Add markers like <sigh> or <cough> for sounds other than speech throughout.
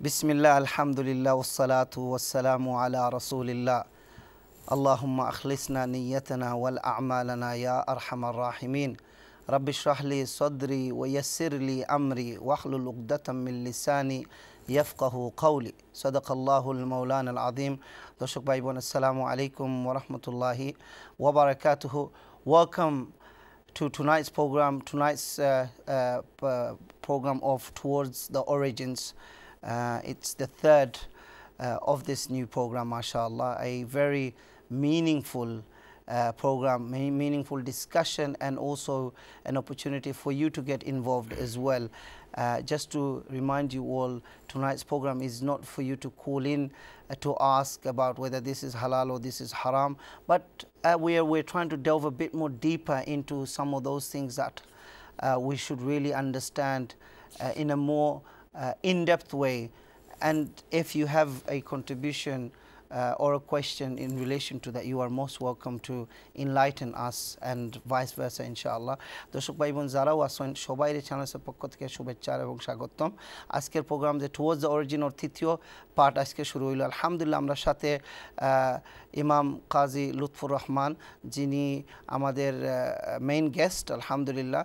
بسم الله الحمد لله والصلاة والسلام على رسول الله اللهم أخلصنا نيتنا والأعمالنا يا أرحم الراحمين رب اشرح لي صدري ويسر لي أمري واحلل لقدة من لساني يفقه قولي صدق الله المولان العظيم دشق بايبون السلام عليكم ورحمة الله وبركاته Welcome to tonight's program, tonight's uh, uh, program of Towards the Origins. Uh, it's the third uh, of this new program, mashallah, a very meaningful uh, program, meaningful discussion and also an opportunity for you to get involved as well. Uh, just to remind you all, tonight's program is not for you to call in uh, to ask about whether this is halal or this is haram, but uh, we are, we're trying to delve a bit more deeper into some of those things that uh, we should really understand uh, in a more uh, in-depth way. And if you have a contribution uh, or a question in relation to that, you are most welcome to enlighten us and vice versa, inshallah. Doshuk ইনশাআল্লাহ দর্শক ভাই বোন যারাও আসেন সবাই এই চ্যানেলসের পক্ষ থেকে শুভেচ্ছা এবং shagottam. Asker program যে towards the origin or তৃতীয় part asker shuru ilo. Alhamdulillah amra shate ইমাম কাজী লুৎফুর রহমান যিনি আমাদের মেইন গেস্ট আলহামদুলিল্লাহ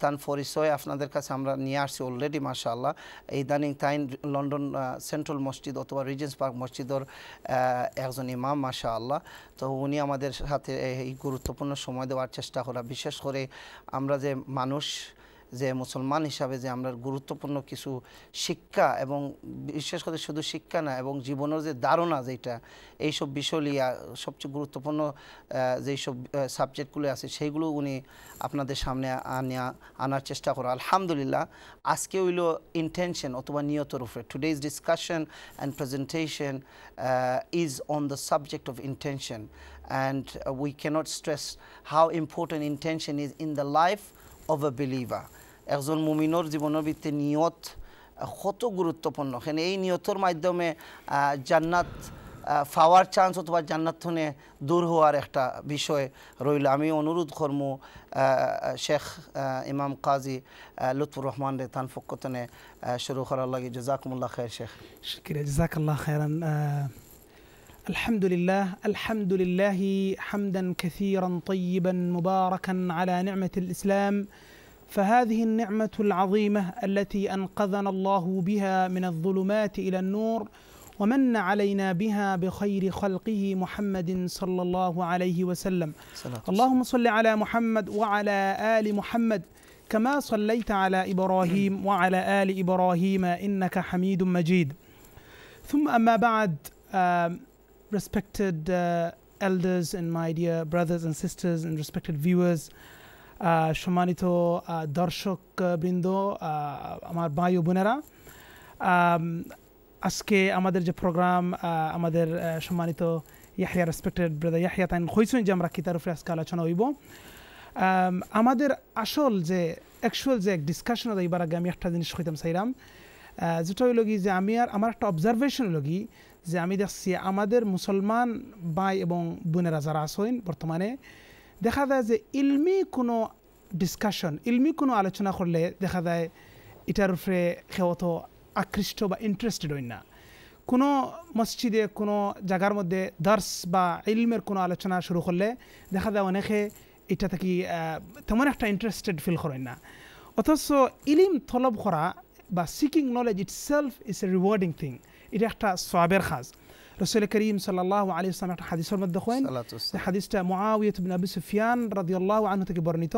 তার পরিচয় আপনাদের কাছে আমরা নিয়ে আসছি অলরেডি মাশাআল্লাহ ইদানিং তাইন লন্ডন সেন্ট্রাল মসজিদ অথবা রিজেন্স পার্ক মসজিদের একজন ইমাম মাশাআল্লাহ তো উনি আমাদের সাথে এই গুরুত্বপূর্ণ সময় দেওয়ার চেষ্টা করা বিশেষ করে আমরা যে মানুষ যে মুসলমান হিসাবে যে আমরা গুরুত্বপূর্ণ কিছু শিক্ষা এবং বিশেষ করে শুধু শিক্ষা না এবং জীবনের যে ধারণা যেটা এইসব বিষয় নিয়ে সবচেয়ে গুরুত্বপূর্ণ যেইসব সাবজেক্টগুলো আছে সেইগুলো উনি আপনাদের সামনে আনা আনার চেষ্টা করো আলহামদুলিল্লাহ আজকে হইল ইন্টেনশন অথবা নিয়তর today today's discussion and presentation is on the subject of intention and we can't stress how important intention is in the life of a believer একজন মুমিনোর জীবনের ভিত্তি নিয়ত কত গুরুত্বপূর্ণ কেন এই নিয়তর মাধ্যমে জান্নাত পাওয়ার চান্স অথবা জান্নাত জান্নাতনে দূর হওয়ার একটা বিষয় রইল আমি অনুরোধ করম শেখ ইমাম কাজী লুৎফুর রহমান রে তান ফকতনে শুরু করার লাগে জাকমুল্লাহ খের Sheikh জাকাল্লাহ الحمد لله الحمد لله حمدا كثيرا طيبا مباركا على نعمه الاسلام فهذه النعمه العظيمه التي انقذنا الله بها من الظلمات الى النور ومن علينا بها بخير خلقه محمد صلى الله عليه وسلم اللهم صل على محمد وعلى ال محمد كما صليت على ابراهيم وعلى ال ابراهيم انك حميد مجيد ثم اما بعد respected uh, elders and my dear brothers and sisters and respected viewers uh, সম্মানিত uh, দর্শক uh, বৃন্দ আমার ভাই ও বোনেরা um, আজকে আমাদের যে প্রোগ্রাম আমাদের সম্মানিত ইয়াহিয়া রেসপেক্টেড ব্রাদার ইয়াহিয়া তাইন হয়েছেন যে আমরা কিতার উপরে আজকে আলোচনা হইব um, আমাদের আসল যে অ্যাকচুয়াল যে ডিসকাশন এবার আগে আমি একটা জিনিস হইতাম চাইলাম যেটা হইল কি যে আমি আর আমার একটা অবজারভেশন হইল কি যে আমি দেখছি আমাদের মুসলমান ভাই এবং বোনেরা যারা আসেন বর্তমানে দেখা যায় যে ইলমি কোনো ডিসকাশন ইলমি কোনো আলোচনা করলে দেখা যায় এটার উপরে সেহত আকৃষ্ট বা ইন্টারেস্টেড হই না কোনো মসজিদে কোনো জায়গার মধ্যে দার্স বা ইলমের কোনো আলোচনা শুরু করলে দেখা যায় অনেকে এটা থেকে তেমন একটা ইন্টারেস্টেড ফিল করেন না অথচ ইলিম তলব করা বা seeking knowledge itself is a rewarding thing এটা একটা সবাবের খাজ রসুল করিম সাল্লাহ আলী ইসলাম একটা হাদিসের মধ্যে দেখেন হাদিসটা মোয়াউয়ত বিন আবু সুফিয়ান রাদিয়াল্লাহ আনহু থেকে বর্ণিত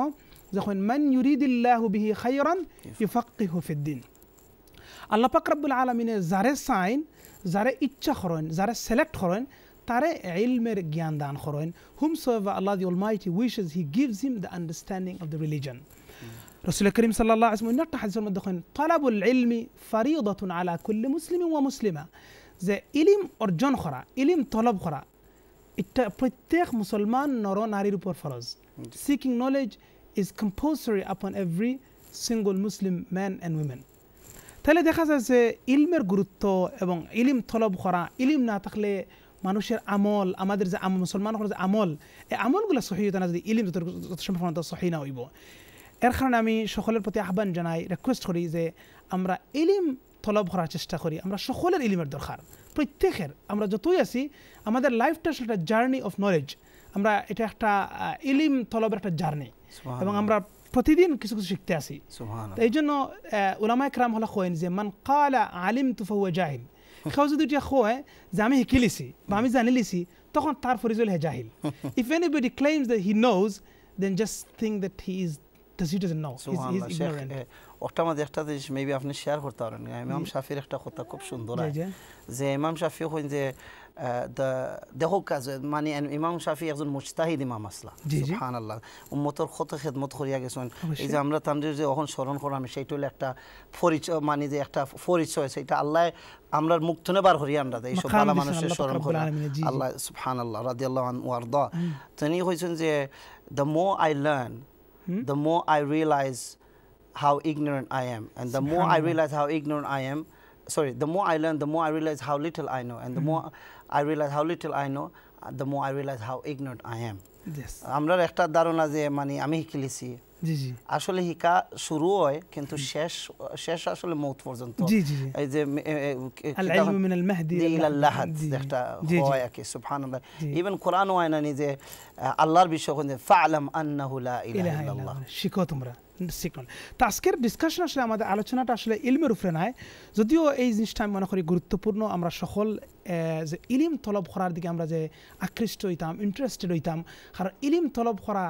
যখন মান ইউরিদিল্লাহু বিহি খায়রান ইউফাক্কিহু ফিদ্দিন আল্লাহ পাক রব্বুল আলমিনে যারে সাইন যারে ইচ্ছা করেন যারে সিলেক্ট করেন তারে ইলমের জ্ঞান দান করেন whomsoever Allah the almighty wishes he gives him the understanding of the religion رسول الكريم صلى الله عليه وسلم نرتا حديث المدخن طلب العلم فريضة على كل مسلم ومسلمة زي ইলিম أرجان خرا ইলিম طلب خرا এটা مسلمان نرو ناري নারীর فرز seeking knowledge is compulsory upon every single Muslim man and and women তাহলে দেখা যায় যে ইলমের গুরুত্ব এবং ইলিম তলব করা ইলিম না থাকলে মানুষের আমল আমাদের যে মুসলমান যে আমল এই আমলগুলো সহি না যদি ইলিম যত সম্ভব সহি না হইব এর কারণে আমি সকলের প্রতি আহ্বান জানাই রিকোয়েস্ট করি যে আমরা ইলিম তলব করার চেষ্টা করি আমরা সকলের ইলিমের দরকার প্রত্যেকের আমরা যতই আছি আমাদের লাইফটা একটা জার্নি অফ নলেজ আমরা এটা একটা ইলিম তলবের একটা জার্নি এবং আমরা প্রতিদিন কিছু কিছু শিখতে আসি এই জন্য ওলামা একরাম হলা খোয়েন যে মান কালা আলিম তুফা জাহিল কেউ যদি এটা খোয় যে আমি শিকিলিছি বা আমি জানিলিছি তখন তার ফরিজুল হে জাহিল if anybody claims the he knows then just think that he is does he doesn't know. He's, he's ignorant. Eh, ওটার মধ্যে একটা জিনিস মেবি আপনি শেয়ার করতে পারেন ইমাম হ্যাঁ, শাফির একটা কথা খুব সুন্দর হ্যাঁ। যে ইমাম শাফি হইন যে দেখো কাজ মানে ইমাম শাফি একজন মুস্তাহিদ ইমাম আসলা হান আল্লাহ উম্মতর কত খেদমত করিয়া গেছেন এই যে আমরা তান্দ্রির যে অহন স্মরণ করলাম সেইটা হলো একটা পরিচয় মানে যে একটা পরিচয় সেটা আল্লাহ আমরা মুখ মুক্ত বার হরিয়া আমরা এই এইসব ভালো মানুষের স্মরণ করি আল্লাহ হান আল্লাহ রাজি আল্লাহ ওয়ার্দা তিনি হয়েছেন যে the more I learn -hmm. the more I realize how ignorant I am. And the more I realize how ignorant I am, sorry, the more I learn, the more I realize how little I know. And the hmm. more I realize how little I know, the more I realize how ignorant I am. Yes. একটা ধারণা যে মানে আমি si. আসলে হিকা শুরু হয় কিন্তু শেষ শেষ আসলে মৌত পর্যন্ত এই যে ইভেন কোরআন নিজে আল্লাহর বিষয় শিখো তোমরা তো আজকের ডিসকাশন আসলে আমাদের আলোচনাটা আসলে ইলমের উপরে নাই যদিও এই জিনিসটা আমি মনে করি গুরুত্বপূর্ণ আমরা সকল যে ইলিম তলব করার দিকে আমরা যে আকৃষ্ট হইতাম ইন্টারেস্টেড হইতাম কারণ ইলিম তলব করা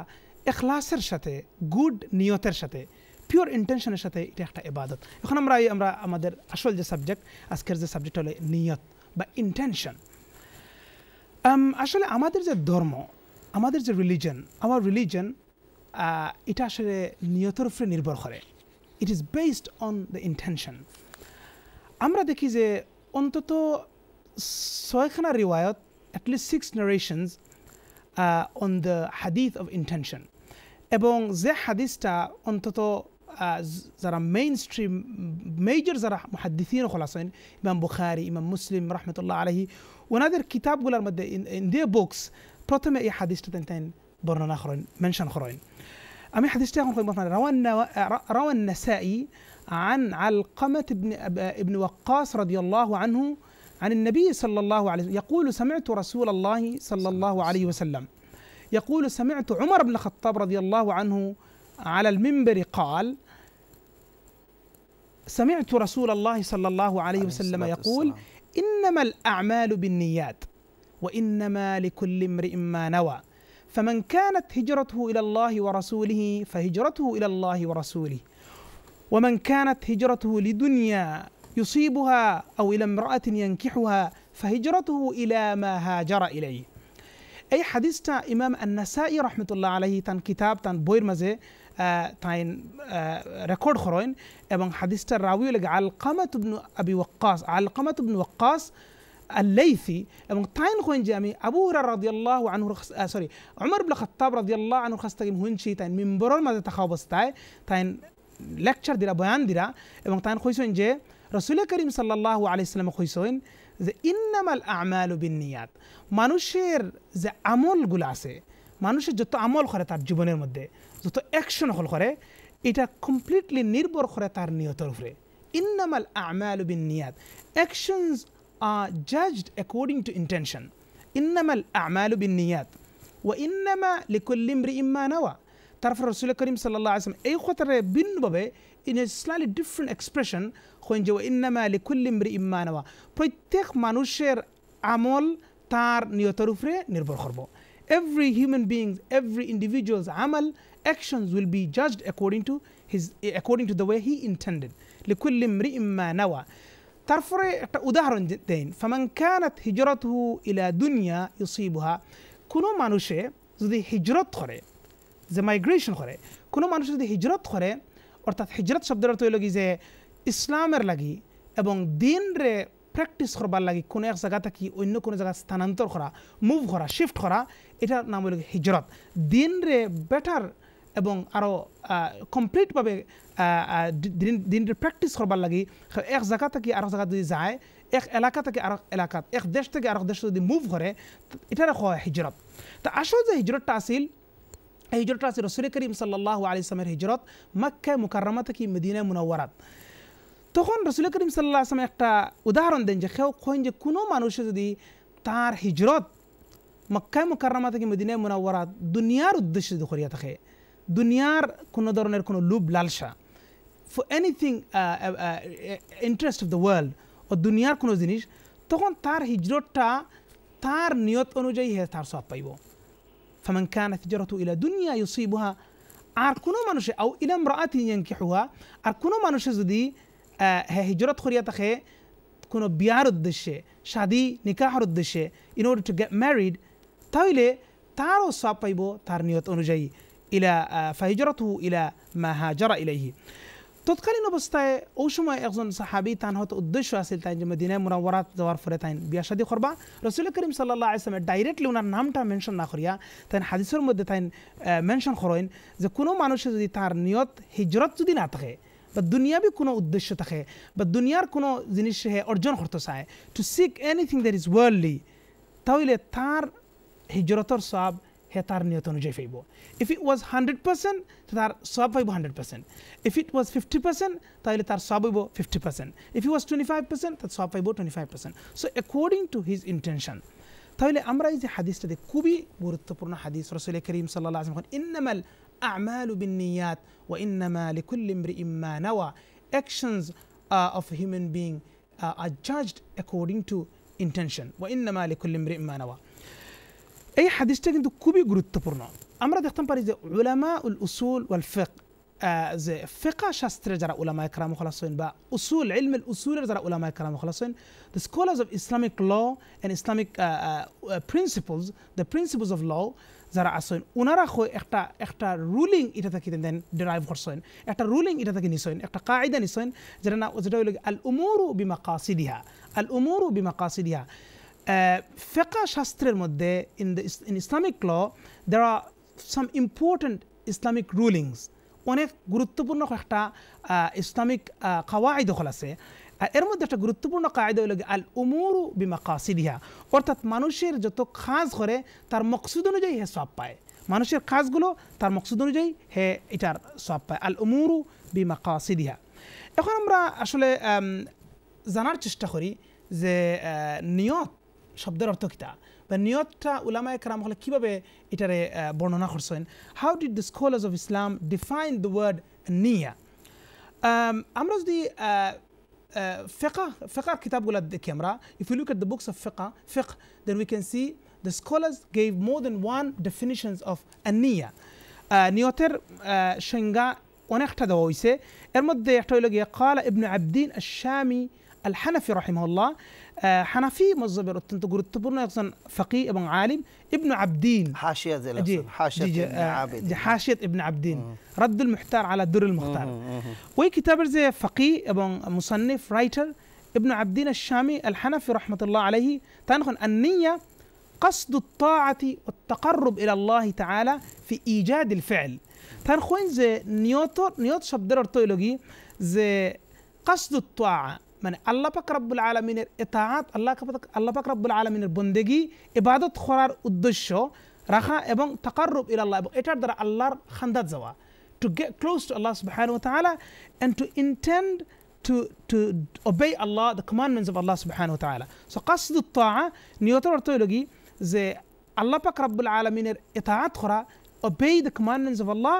এখলাসের সাথে গুড নিয়তের সাথে পিওর ইন্টেনশনের সাথে এটা একটা এবাদত এখন আমরা আমরা আমাদের আসল যে সাবজেক্ট আজকের যে সাবজেক্ট হলো নিয়ত বা ইন্টেনশন আসলে আমাদের যে ধর্ম আমাদের যে রিলিজন আমার রিলিজন এটা আসলে নিয়তের উপরে নির্ভর করে it is based on the intention আমরা দেখি যে অন্তত ছয়খানা রিওয়ায়ত at least six narrations on the হাদিফ অফ ইন্টেনশন এবং যে হাদিসটা অন্তত যারা মেইন স্ট্রিম মেজর যারা মহাদ্দিসিন হল ইমাম বুখারি ইমাম মুসলিম রহমতুল্লাহ আলহি ওনাদের কিতাবগুলোর মধ্যে ইন দে বুকস প্রথমে এই হাদিসটা তেন তেন বর্ণনা করেন মেনশন করেন আমি হাদিসটা এখন রাওয়ান রাওয়ান নাসাই عن علقمة ابن ابن وقاص رضي الله عنه عن النبي صلى الله عليه وسلم يقول سمعت رسول الله صلى الله عليه وسلم يقول سمعت عمر بن الخطاب رضي الله عنه على المنبر قال سمعت رسول الله صلى الله عليه وسلم يقول انما الاعمال بالنيات وانما لكل امرئ ما نوى فمن كانت هجرته الى الله ورسوله فهجرته الى الله ورسوله ومن كانت هجرته لدنيا يصيبها او الى امراه ينكحها فهجرته الى ما هاجر اليه أي حديث إمام النسائي رحمة الله عليه تان كتاب تان بوير مزه آه، تاين آه، ريكورد خروين ابن حديث الراوي لك علقمة بن أبي وقاص علقمة بن وقاص الليثي ابن تاين خوين جامي أبو هريرة رضي الله عنه رخص آه سوري عمر بن الخطاب رضي الله عنه رخص تاين هنشي تاين من برور مزه تخابس تاين تاين لكتشر ديرا بيان ديرا ابن تاين خويسون جي رسول الكريم صلى الله عليه وسلم خويسون যে ইন্নামাল আমাল বিনিয়াত মানুষের যে আমলগুলো আছে মানুষের যত আমল করে তার জীবনের মধ্যে যত অ্যাকশন হল করে এটা কমপ্লিটলি নির্ভর করে তার নিয়তের উপরে ইন্নামাল আমাল বিনিয়াত actions are judged according to intention ইন্নামাল আমাল বিনিয়াত ও ইন্নামা লিকুল্লিম রি নেওয়া তারপর রসুল করিম সাল্লা আসলাম এই কথাটা ভিন্নভাবে in a slightly different expression খঞ্জ ইন্নামা লিকুল্লি মৃ ইম্মা নেওয়া প্রত্যেক মানুষের manusher amol tar উপরে নির্ভর করব every human being every individual's amal actions will be judged according to his according to the way he intended লিকুল্লি মৃ ইম্মা নেওয়া তারপরে একটা উদাহরণ দেন ফামান কানাত হিজরতহু ইলা দুনিয়া ইউসিবুহা কোনো মানুষে যদি হিজরত করে যে মাইগ্রেশন করে কোনো মানুষ যদি হিজরত করে অর্থাৎ হিজরত অর্থ তৈল কি যে ইসলামের লাগি এবং দিন রে প্র্যাকটিস করবার লাগি কোনো এক জায়গা থাকি অন্য কোনো জায়গা স্থানান্তর করা মুভ করা শিফট করা এটার নাম হইল হিজরত দিন রে বেটার এবং আরও কমপ্লিটভাবে দিনটির প্র্যাকটিস করবার লাগি এক জায়গা থেকে আরেক জায়গা যদি যায় এক এলাকা থেকে আরেক এলাকাত এক দেশ থেকে আরেক দেশ যদি মুভ করে এটার হয় হিজরত তা আসল যে হিজরতটা আসিল এই হিজরতটা আছে রসুল করিম সাল্লাহ আলি ইসলামের হিজরত মাক্কায় মুকাররমা থেকে মদিনায় মুনাওয়ারাত তখন রসুল করিম সাল্লাহ আসলাম একটা উদাহরণ দেন যে কেউ কইন যে কোনো মানুষে যদি তার হিজরত মক্কায় মুকাররমা থেকে মদিনায় মুনাওয়ারাত দুনিয়ার উদ্দেশ্যে যদি করিয়া থাকে দুনিয়ার কোনো ধরনের কোনো লুব লালসা for anything interest of the world ও দুনিয়ার কোনো জিনিস তখন তার হিজরতটা তার নিয়ত অনুযায়ী হে তার সব পাইব فمن كانت هجرته إلى دنيا يصيبها أركنو ما نشى أو إلى امرأة ينكحها أركنو ما نشى زدي آه هجرة خريطة تخي تكون بيارد دشة شادي نكاح رد دشة in order to get married تايلة تارو صاب بيبو تارنيوت أنو إلى آه فهجرته إلى ما هاجر إليه তৎকালীন অবস্থায় ওই সময় একজন সাহাবি তান হয়তো উদ্দেশ্য আছিল তাই যে মদিনায় মুরাওয়ারাত যাওয়ার পরে তাই বিয়া শাদী করবা রসুল করিম সাল্লাহ আসলামের ডাইরেক্টলি ওনার নামটা মেনশন না করিয়া তাই হাদিসের মধ্যে তাই মেনশন করেন যে কোনো মানুষে যদি তার নিয়ত হিজরত যদি না থাকে বা দুনিয়াবি কোনো উদ্দেশ্য থাকে বা দুনিয়ার কোনো জিনিস সে অর্জন করতে চায় to seek anything that is worldly তাহলে তার হিজরতর সব হে তার নিয়ত অনুযায়ী পাইব if it was hundred percent তার সব পাইব hundred percent if it was fifty percent তাহলে তার সব হইব fifty percent if it was twenty five percent তার সব পাইব twenty five percent so according to his intention তাহলে আমরা এই যে হাদিসটাতে খুবই গুরুত্বপূর্ণ হাদিস রসুল করিম সাল্লাহ আসলাম ইন্নামাল আমাল বিনিয়াত ও ইন্নামা লিকুল্লিম ইম্মা নাওয়া actions uh, of human being uh, are judged according to intention وإنما لكل امرئ ما نوى এই হাদিসটা কিন্তু খুবই গুরুত্বপূর্ণ আমরা দেখতে পারি যে উলামা উল উসুল ওয়াল ফেক যে ফেকা শাস্ত্রে যারা উলামা একরাম হলাসেন বা উসুল ইলম উসুলের যারা উলামা একরাম হলাসেন the scholars of Islamic law and Islamic principles the principles of law যারা আসেন ওনারা হয় একটা একটা রুলিং এটা থাকি দেন ডেরাইভ করছেন একটা রুলিং এটা থাকি নিছেন একটা কায়দা নিছেন যেটা না যেটা হইল আল উমরু বিমা কাসিদিহা আল উমরু বিমা কাসিদিহা ফেকা শাস্ত্রের মধ্যে in the in Islamic law there are some important Islamic rulings অনেক গুরুত্বপূর্ণ একটা ইসলামিক কাওয়াই দখল আছে এর মধ্যে একটা গুরুত্বপূর্ণ কায়দা হইল আল উমুর বিমা কাসিদিহা অর্থাৎ মানুষের যত কাজ করে তার মকসুদ অনুযায়ী হে সব পায় মানুষের কাজগুলো তার মকসুদ অনুযায়ী হে এটার সব পায় আল উমুরু বিমা কাসিদিহা এখন আমরা আসলে জানার চেষ্টা করি যে নিয়ত শব্দের অর্থ কিটা বা নিয়তটা উলামায়ে একরাম হলে কিভাবে এটারে বর্ণনা করছেন how did the scholars of Islam define the word নিয়া আমরা যদি ফেকা ফেকার কিতাবগুলো দেখি আমরা if you look at the books of ফেকা ফেক then we can see the scholars gave more more one definitions of of নিয়া নিয়তের সংজ্ঞা অনেকটা দেওয়া হয়েছে এর মধ্যে একটা হইল গিয়ে কালা ইবনে আবদিন আশামি الحنفي رحمه الله آه، حنفي مزبر تنتقل تبرنا يقصن فقي ابن عالم ابن عبدين حاشية زي آه، حاشية ابن عبدين حاشية ابن عبدين رد المحتار على در المختار وي كتاب زي فقي ابن مصنف رايتر ابن عبدين الشامي الحنفي رحمة الله عليه تنخن النية قصد الطاعة والتقرب إلى الله تعالى في إيجاد الفعل تنخن زي نيوتر نيوتر شبدر زي قصد الطاعة মানে আল্লাহ পাক রব্বুল আলমিনের এতাহাত আল্লাহ আল্লাহ পাক রব্বুল আলমিনের বন্দেগি ইবাদত করার উদ্দেশ্য রাখা এবং তাকার রূপ ইল আল্লাহ এবং এটার দ্বারা আল্লাহর খান্দাত যাওয়া to get close to Allah সুবাহান তালা and to intend to to obey Allah the commandments of Allah সুবাহান তালা সো কাসদুত্তা নিয়তর অর্থ হইল কি যে আল্লাহ পাক রব্বুল আলমিনের এতাহাত করা obey the commandments of Allah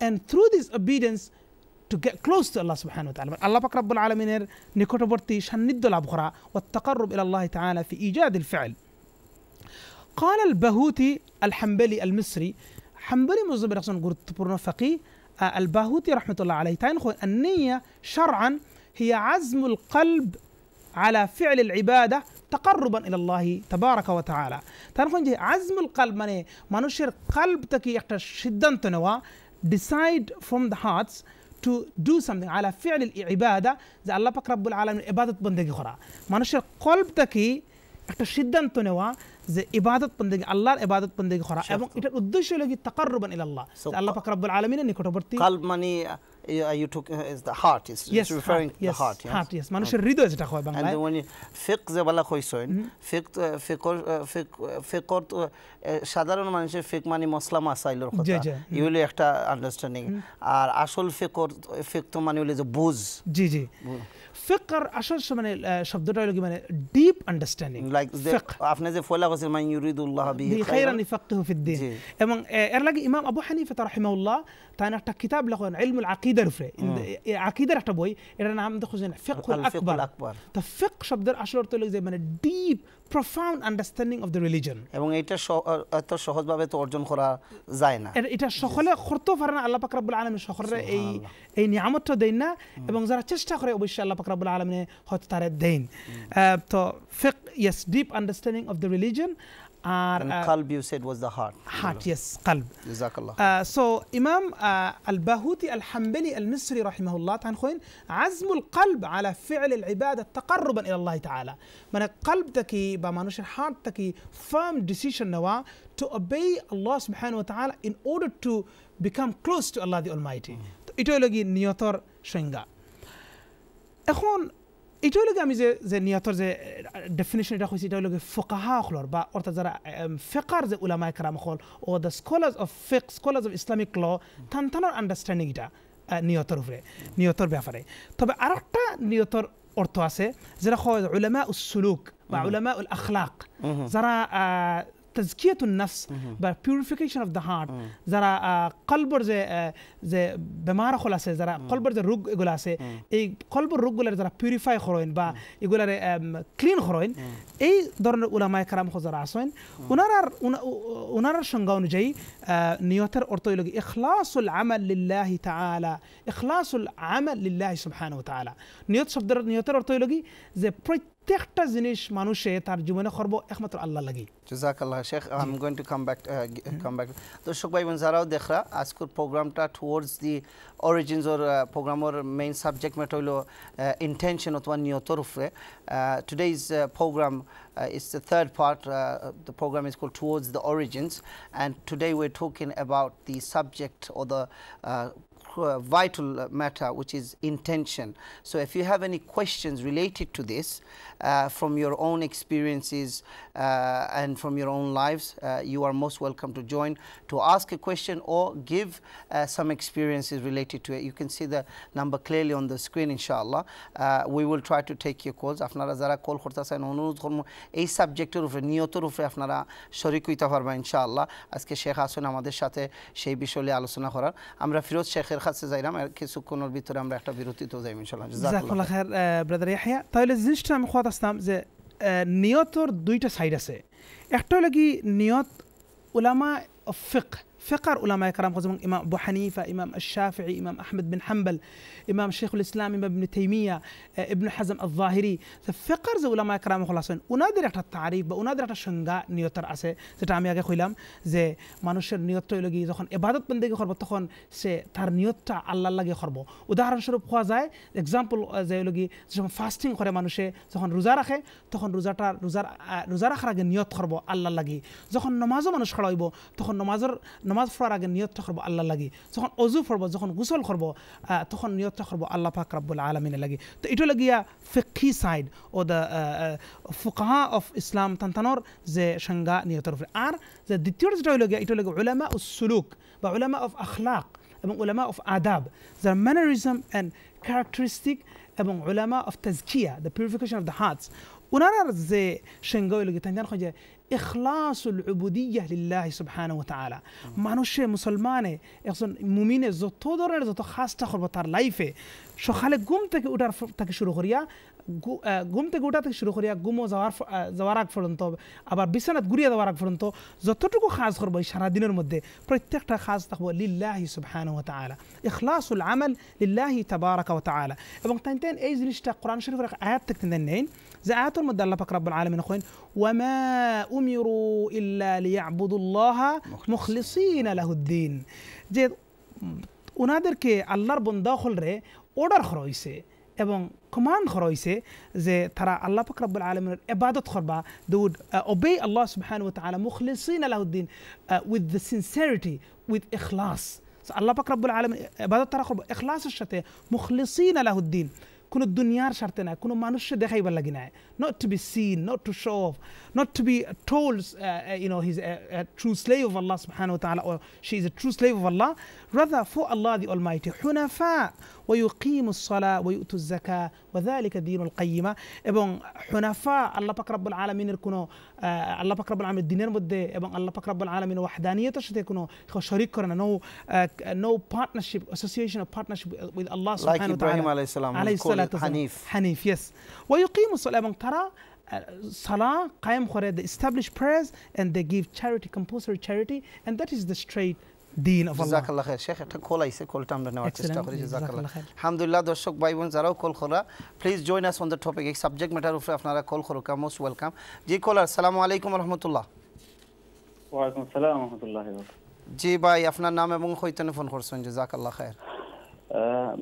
and through this obedience to get close to Allah subhanahu wa ta'ala Allah পাক রব্বুল আলমিনের নিকটবর্তী সান্নিধ্য লাভ করা والتقرب إلى الله تعالى في إيجاد الفعل قال البهوتي الحنبلي المصري حنبلي مزبر একজন গুরুত্বপূর্ণ فقيه آه، الباهوتي رحمة الله عليه تعالى النية شرعا هي عزم القلب على فعل العبادة تقربا إلى الله تبارك وتعالى تعالى جي عزم القلب ماني মানুষের قلب تكي একটা সিদ্ধান্ত تنوا decide from the hearts to do something على فعل العبادة যে আল্লাহ পাক রাব্বুল আলমীর ইবাদত বন্দেগী করা মানুষের কল্পটাকে একটা সিদ্ধান্ত নেওয়া যে ইবাদত বন্দেগী আল্লাহর ইবাদত বন্দেগী করা এবং এটার উদ্দেশ্য হলো কি তাকাররুবান ইলাল্লাহ আল্লাহ পাক রাব্বুল আলমিনের নিকটবর্তী মানে Uh, you took uh, is the heart is yes, referring heart, yes, the heart yes heart yes মানুষের হৃদয় যেটা হয় বাংলায় and when ফিক যে বলা কইছেন ফিক ফিকর ফিক ফিকর সাধারণ মানুষের ফিক মানে মসলা মাসাইলের কথা ইউলে একটা আন্ডারস্ট্যান্ডিং আর আসল ফিকর ফিক তো মানে হলো যে বুঝ জি জি فقر عشان شو مني شمن شبدر لوجي من ديب اندرستاندينج لايك عفنا زي فولا غزل من يريد الله به خيرا يفقهه في الدين امم آه، ارلاقي امام ابو حنيفه رحمه الله تانا تا كتاب له علم العقيده رفري آه، عقيده رحت بوي ارنا عم دخل فقه الاكبر تفق شبدر عشان زي من ديب profound understanding of the religion এবং এটা এত সহজভাবে তো অর্জন করা যায় না এটা সকলে করতেও পারে না আল্লাহ পাক রব্বুল আলামিন সকলের এই এই নিয়ামতটা দেন না এবং যারা চেষ্টা করে অবশ্যই আল্লাহ পাক রব্বুল আলামিন হয়তো তারা দেন তো ফেক is deep understanding of the religion are and qalb you said was the heart heart yes qalb jazakallah uh, so Imam al الباهوتي الحنبلي المصري al الله تعالى خوين عزم القلب على فعل العبادة تقربا إلى الله تعالى من قلب تكي بمانوش heart taki firm decision nawa to obey Allah subhanahu wa ta'ala in order to become close to Allah the Almighty ito লাগি নিয়তর shenga এখন ايتو لغا ميزه ز نياتور ز ديفينيشن دا خوسي تو لغا فقها خلور با اورتا زرا فقر ز علماء كرام خول او ذا سكولرز اوف فيك سكولرز اوف اسلاميك لو تان تان اندرستاندينغ تا نياتور فري نياتور بها فري طب ارتا نياتور اورتو اسه زرا خو علماء السلوك وعلماء الاخلاق زرا آه তাজকিয়াতুন নাফস বা purification of the heart যারা কলবর যে যে বেমার হল আছে যারা কলবর যে রোগ এগুলো আছে এই কলবর রোগগুলোর যারা পিউরিফাই করেন বা এগুলারে ক্লিন করেন এই ধরনের উলামায় কারাম যারা আছেন ওনারার ওনারার সংজ্ঞা অনুযায়ী নিয়তের অর্থ হইল ইখলাসুল আমাল লিল্লাহি তাআলা ইখলাসুল আমাল লিল্লাহি সুবহানাহু তাআলা নিয়ত শব্দের নিয়তের অর্থ হইল কি যে প্রত্যেক প্রত্যেকটা জিনিস মানুষে তার জীবনে করবো একমাত্র আল্লাহ লাগি জাকাল্লাহ Sheikh I am going to come back come back দর্শক ভাই বোন যারাও দেখরা আজকের প্রোগ্রামটা টুয়ার্ডস দি অরিজিনস ওর প্রোগ্রামের মেইন সাবজেক্ট ম্যাটার হইল ইন্টেনশন অথবা নিয়তর উপরে today's program is the third part the program is call towards the origins and today we talking about the subject of the uh, vital matter, which is intention. So if you have any questions related to this uh, from your own experiences uh, and from your own lives, you are most welcome to join to ask a question or give some experiences related to it. You can see the number clearly on the screen, inshallah. we will try to take your calls. আপনারা যারা call করতেছেন অনুরোধ করবো এই সাবজেক্টের উপরে নিয়তের উপরে আপনারা শরিক হইতে পারবেন ইনশাআল্লাহ আজকে শেখ হাসান আমাদের সাথে সেই বিষয় নিয়ে আলোচনা করার আমরা ফিরোজ শেখের কাছে যাইলাম আর কিছুক্ষণের ভিতরে আমরা একটা বিরতিতেও যাই ইনশাল্লাহ জাজাকুল্লাহ খায়ের ব্রাদার ইয়াহিয়া তাহলে জিনিসটা আমি খোয়াত আসতাম যে নিয়তর দুইটা সাইড আছে একটা হলো কি নিয়ত ওলামা ফিক فقر علماء کرام خود امام ابو حنیفه امام الشافعی امام احمد بن حنبل امام شیخ الاسلام امام ابن تیمیه ابن حزم الظاهری فقر ز علماء کرام خلاصن উনাদের একটা তারিফ বা উনাদের একটা সংজ্ঞা নিয়তার আছে যেটা আমি আগে কইলাম যে মানুষের নিয়ত লগি যখন এবাদত বন্দেকে করব তখন সে তার নিয়তটা আল্লাহর লাগে করব উদাহরণস্বরূপ কোয়া যায় এক্সাম্পল যে লগি যখন ফাস্টিং করে মানুষে যখন রোজা রাখে তখন রোজাটা রোজার রোজা রাখার আগে নিয়ত করব আল্লাহর লাগে যখন নমাজও মানুষ খড়াইব তখন নমাজের নমাজ নামাজ পড়ার আগে নিয়তটা করবো আল্লাহ লাগে যখন অজু পড়বো যখন গোসল করবো তখন নিয়তটা করবো আল্লাহ পাক রাব্বুল আলমিনে লাগে তো এটা লাগিয়া ফেকি সাইড ও দ্য ফুকাহা অফ ইসলাম তান্তানোর যে সংজ্ঞা নিয়তের উপরে আর যে দ্বিতীয় যেটা হইল গিয়া এটা লাগে ওলামা উস সুলুক বা ওলামা অফ আখলাক এবং ওলামা অফ আদাব যার ম্যানারিজম অ্যান্ড ক্যারেক্টারিস্টিক এবং ওলামা অফ তাজকিয়া the purification of the hearts ওনারার যে সংজ্ঞা হইল গিয়া তান্তান যে اخلاص العبوديه لله سبحانه وتعالى মানুষে মুসলমানে একজন মুমিনে যত ধরনের যত খাস করবো তার লাইফে সকালে ঘুম থেকে ওঠার থেকে শুরু করিয়া ঘুম থেকে ওঠা থেকে শুরু করিয়া ঘুমো যাওয়ার যাওয়ার আগ পর্যন্ত আবার বিছানাত ঘুরিয়ে যাওয়ার আগ পর্যন্ত যতটুকু খাস করবো এই সারাদিনের মধ্যে প্রত্যেকটা খাস থাকবো লিল্লাহি সুবহান ও তালা ইখলাসুল আমল লিল্লাহি তাবারাক ও তালা এবং তাই এই জিনিসটা কোরআন শরীফের আয়াত থেকে নেন زعاته المدلبك رب العالمين أخوين وما أمروا إلا ليعبدوا الله مخلصين له الدين যে ওনাদেরকে আল্লাহর বন্দাখলরে অর্ডার করা হয়েছে এবং কমান্ড করা হয়েছে যে তারা আল্লাহ ফকরাবুল আলমের এবাদত করবা দে উড ওবে আল্লাহ সুবাহান ও তালা মুখলিসিন আলাউদ্দিন উইথ দ্য সিনসিয়ারিটি উইথ এখলাস আল্লাহ ফকরাবুল আলম এবাদত তারা করবো এখলাসের সাথে মুখলিসিন আলাহুদ্দিন কোনো দুনিয়ার স্বার্থে না কোনো মানুষে দেখাইবার লাগি না not to be seen not to show off not to be told you know his true slave of আল্লাহ সুবহানাহু ওয়া তাআলা or she is a true slave of Allah rather for Allah the almighty হুনাফা ওয়া ইউকিমুস সালাহ ওয়া ইউতুজ যাকাত ওয়া যালিকা দীনুল কাইয়িমা এবং হুনাফা আল্লাহ পাক রব্বুল আলামিনের কোনো আল্লাহ পাক রব্বুল আলামিনের দিনের মধ্যে এবং আল্লাহ পাক রব্বুল আলামিনের ওয়াহদানিয়তের সাথে কোনো শরীক করে না no no partnership association of partnership with Allah সুবহানাহু ওয়া তাআলা আলাইহিস সালাম صلاة حنيف حنيف yes ويقيم الصلاة من قرأ صلاة قائم Khurayda, they establish prayers and they give charity, compulsory charity, and that is the straight দিন অফ আল্লাহ জাযাকাল্লাহ খাইর শেখ একটা কল আইছে কলটা خير নেওয়ার চেষ্টা করি জাযাকাল্লাহ আলহামদুলিল্লাহ দর্শক ভাই বোন যারাও কল করা please join us on the topic এই সাবজেক্ট ম্যাটার উপরে আপনারা কল করুক মোস্ট ওয়েলকাম জি কলার আসসালামু আলাইকুম রাহমাতুল্লাহ ওয়া আলাইকুম আসসালাম ওয়া রাহমাতুল্লাহি জি ভাই আপনার নাম এবং হইতেন ফোন করছেন জাযাকাল্লাহ খাইর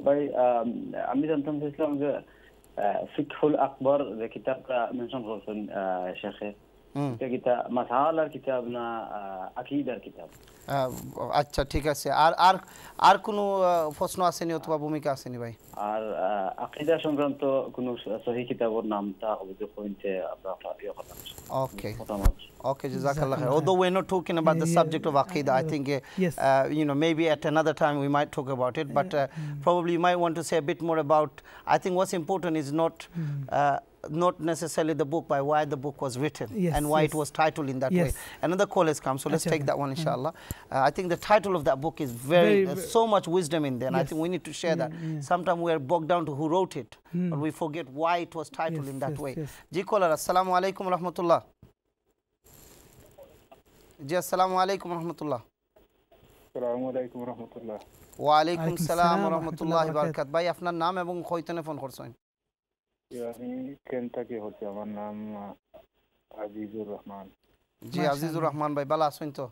باي آه، عميدا تم تسلم آه، فكه الأكبر ذا كتاب من شمس آه، شيخي আচ্ছা ঠিক আছে আর আর আর কোনো প্রশ্ন আসেনি অথবা ভূমিকা আসেনি ভাই আর সংক্রান্ত কোন সহি কিতাবের নামটা অভিযোগ হয়েছে ওকে ওকে জাযাকাল্লাহ খাইর অদো we know the subject of আকীদা I think you know maybe at another time we might talk about it but probably you might want to more about I think what's important is not not necessarily the book, by why the book was written yes, and why yes. it was titled in that yes. way. Another call has come, so let's take that one, mm. inshallah. Uh, I think the title of that book is very, very uh, so much wisdom in there, and I think we need to share that. Yeah. Sometimes we are bogged down to who wrote it, mm. but we forget why it was titled in that way. Yes. Ji caller, assalamu alaikum rahmatullah. Ji, assalamu alaikum rahmatullah. Assalamu alaikum rahmatullah. wa সালাম রহমতুল্লাহ বারকাত ভাই আপনার নাম এবং খৈতনে phone করছেন আমার নাম আজিজুর রহমান জি আজিজুর রহমান ভাই ভালো তো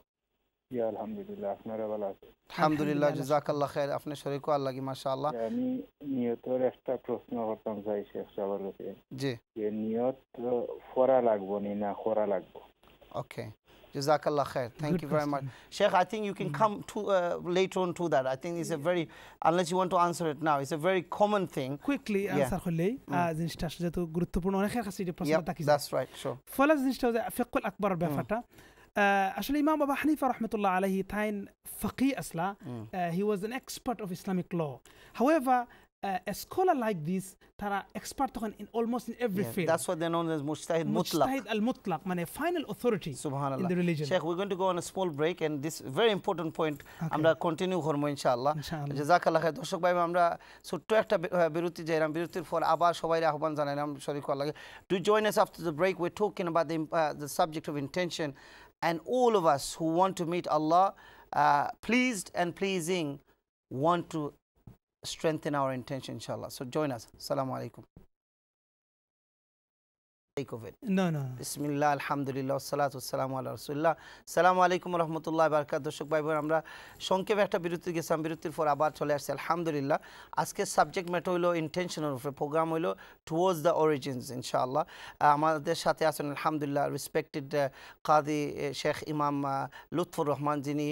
আলহামদুলিল্লাহ আপনারা ভালো আছেন আলহামদুলিল্লাহ জাজাকাল্লাহ খায়ের আপনি শরীকও আল্লাহ আমি নিয়তের একটা প্রশ্ন করতাম জি নিয়ত ফরা লাগবো নি না খরা লাগবো ওকে Jazakallah khair. Thank Good you very question. much. Sheikh, I think you can mm. come to uh, later on to that. I think it's a very, unless you want to answer it now, it's a very common thing. Quickly answer করলেই জিনিসটা আসলে যেহেতু গুরুত্বপূর্ণ অনেকের কাছে এটা প্রশ্ন থাকে দ্যাটস রাইট শো ফলে জিনিসটা হচ্ছে ফিকহুল Actually, Imam Abu Hanifa, rahmatullah Hanifa রহমতুল্লাহ আলহি থাইন ফকি আসলা he was an expert of Islamic a scholar like this তারা এক্সপার্ট তখন in almost in every yeah, field that's what they are known as mujtahid mutlaq mujtahid al mutlaq মানে final authority subhanallah in the religion sheikh we're going to go on a small break and this very important point আমরা continue করব ইনশাআল্লাহ জাযাকাল্লাহ খায় দর্শক ভাই আমরা ছোট্ট একটা বিরতি যাইলাম বিরতির পর আবার সবাই আহ্বান জানাইলাম শরীক হওয়ার লাগে to join us after the break we're talking about the, uh, the subject of intention and all of us who want to meet Allah uh, pleased and pleasing want to strengthen our intention, inshallah. So join us. Assalamu alaikum. না আলাইকুম রহমতুল্লাহ বারকাত দর্শক ভাই বোন আমরা সংক্ষেপে একটা বিরতি গেছিলাম বিরতির পর আবার চলে আসছি আলহামদুলিল্লাহ আজকে সাবজেক্ট ম্যাটার হলো ইন্টেনশনের উপরে প্রোগ্রাম হলো টুয়ার্ডস দ্য অরিজিনস ইনশাআল্লাহ আমাদের সাথে আছেন আলহামদুলিল্লাহ রিসপেক্টেড কাদি শেখ ইমাম লুৎফুর রহমান যিনি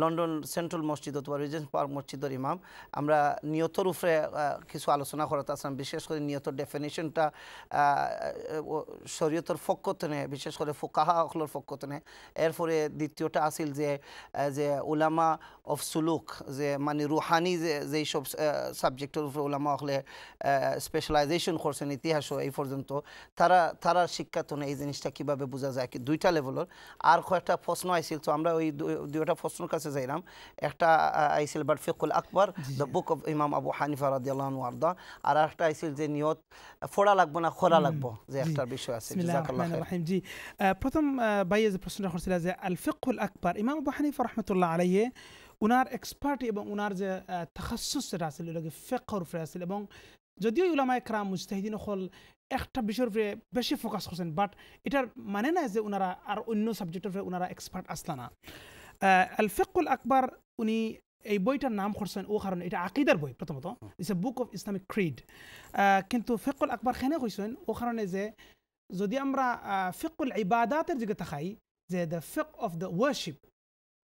লন্ডন সেন্ট্রাল মসজিদ অথবা রিজেন্স পার্ক মসজিদের ইমাম আমরা নিয়তর উপরে কিছু আলোচনা করাতে আসলাম বিশেষ করে নিয়তর ডেফিনেশনটা শরীয়তর নে বিশেষ করে ফোকাহা অখলর ফক্কতনে এরপরে দ্বিতীয়টা আসিল যে যে উলামা অফ সুলুক যে মানে রুহানি যে যেই সব সাবজেক্টের উপরে ওলামা অখলে স্পেশালাইজেশন করছেন ইতিহাসও এই পর্যন্ত তারা তারা শিক্ষাতনে এই জিনিসটা কিভাবে বোঝা যায় কি দুইটা লেভেলের আর কয়েকটা প্রশ্ন আইসিল তো আমরা ওই দুইটা প্রশ্নের কাছে যাইলাম একটা আইসিল বাট ফিকুল আকবর দ্য বুক অফ ইমাম আবু হানিফার রাদিয়াল্লাহ আর্দা আর একটা আইসিল যে নিয়ত ফোড়া লাগবো না খোরা লাগবো যে একটা বিষয় আছে জি প্রথম ভাইয়ে যে প্রশ্নটা করছিল যে আল ফিকুল আকবর ইমাম আবু হানিফ রহমতুল্লাহ আলাইয়ে উনার এক্সপার্ট এবং উনার যে তাহাসুস সেটা আছিল ফেকর উপরে আছিল এবং যদিও ইউলামা একরাম মুজতাহিদিন হল একটা বিষয়ের উপরে বেশি ফোকাস করছেন বাট এটার মানে না যে ওনারা আর অন্য সাবজেক্টের উপরে ওনারা এক্সপার্ট আসলা না আল ফেকুল আকবর উনি এই বইটার নাম করছেন ও কারণে এটা আকিদার বই প্রথমত it's a book of Islamic creed কিন্তু ফেকুল আকবর খেনে কইছেন ও কারণে যে যদি আমরা ফিকুল ইবাদাতের দিকে তাকাই যে দ্য ফিক of the worship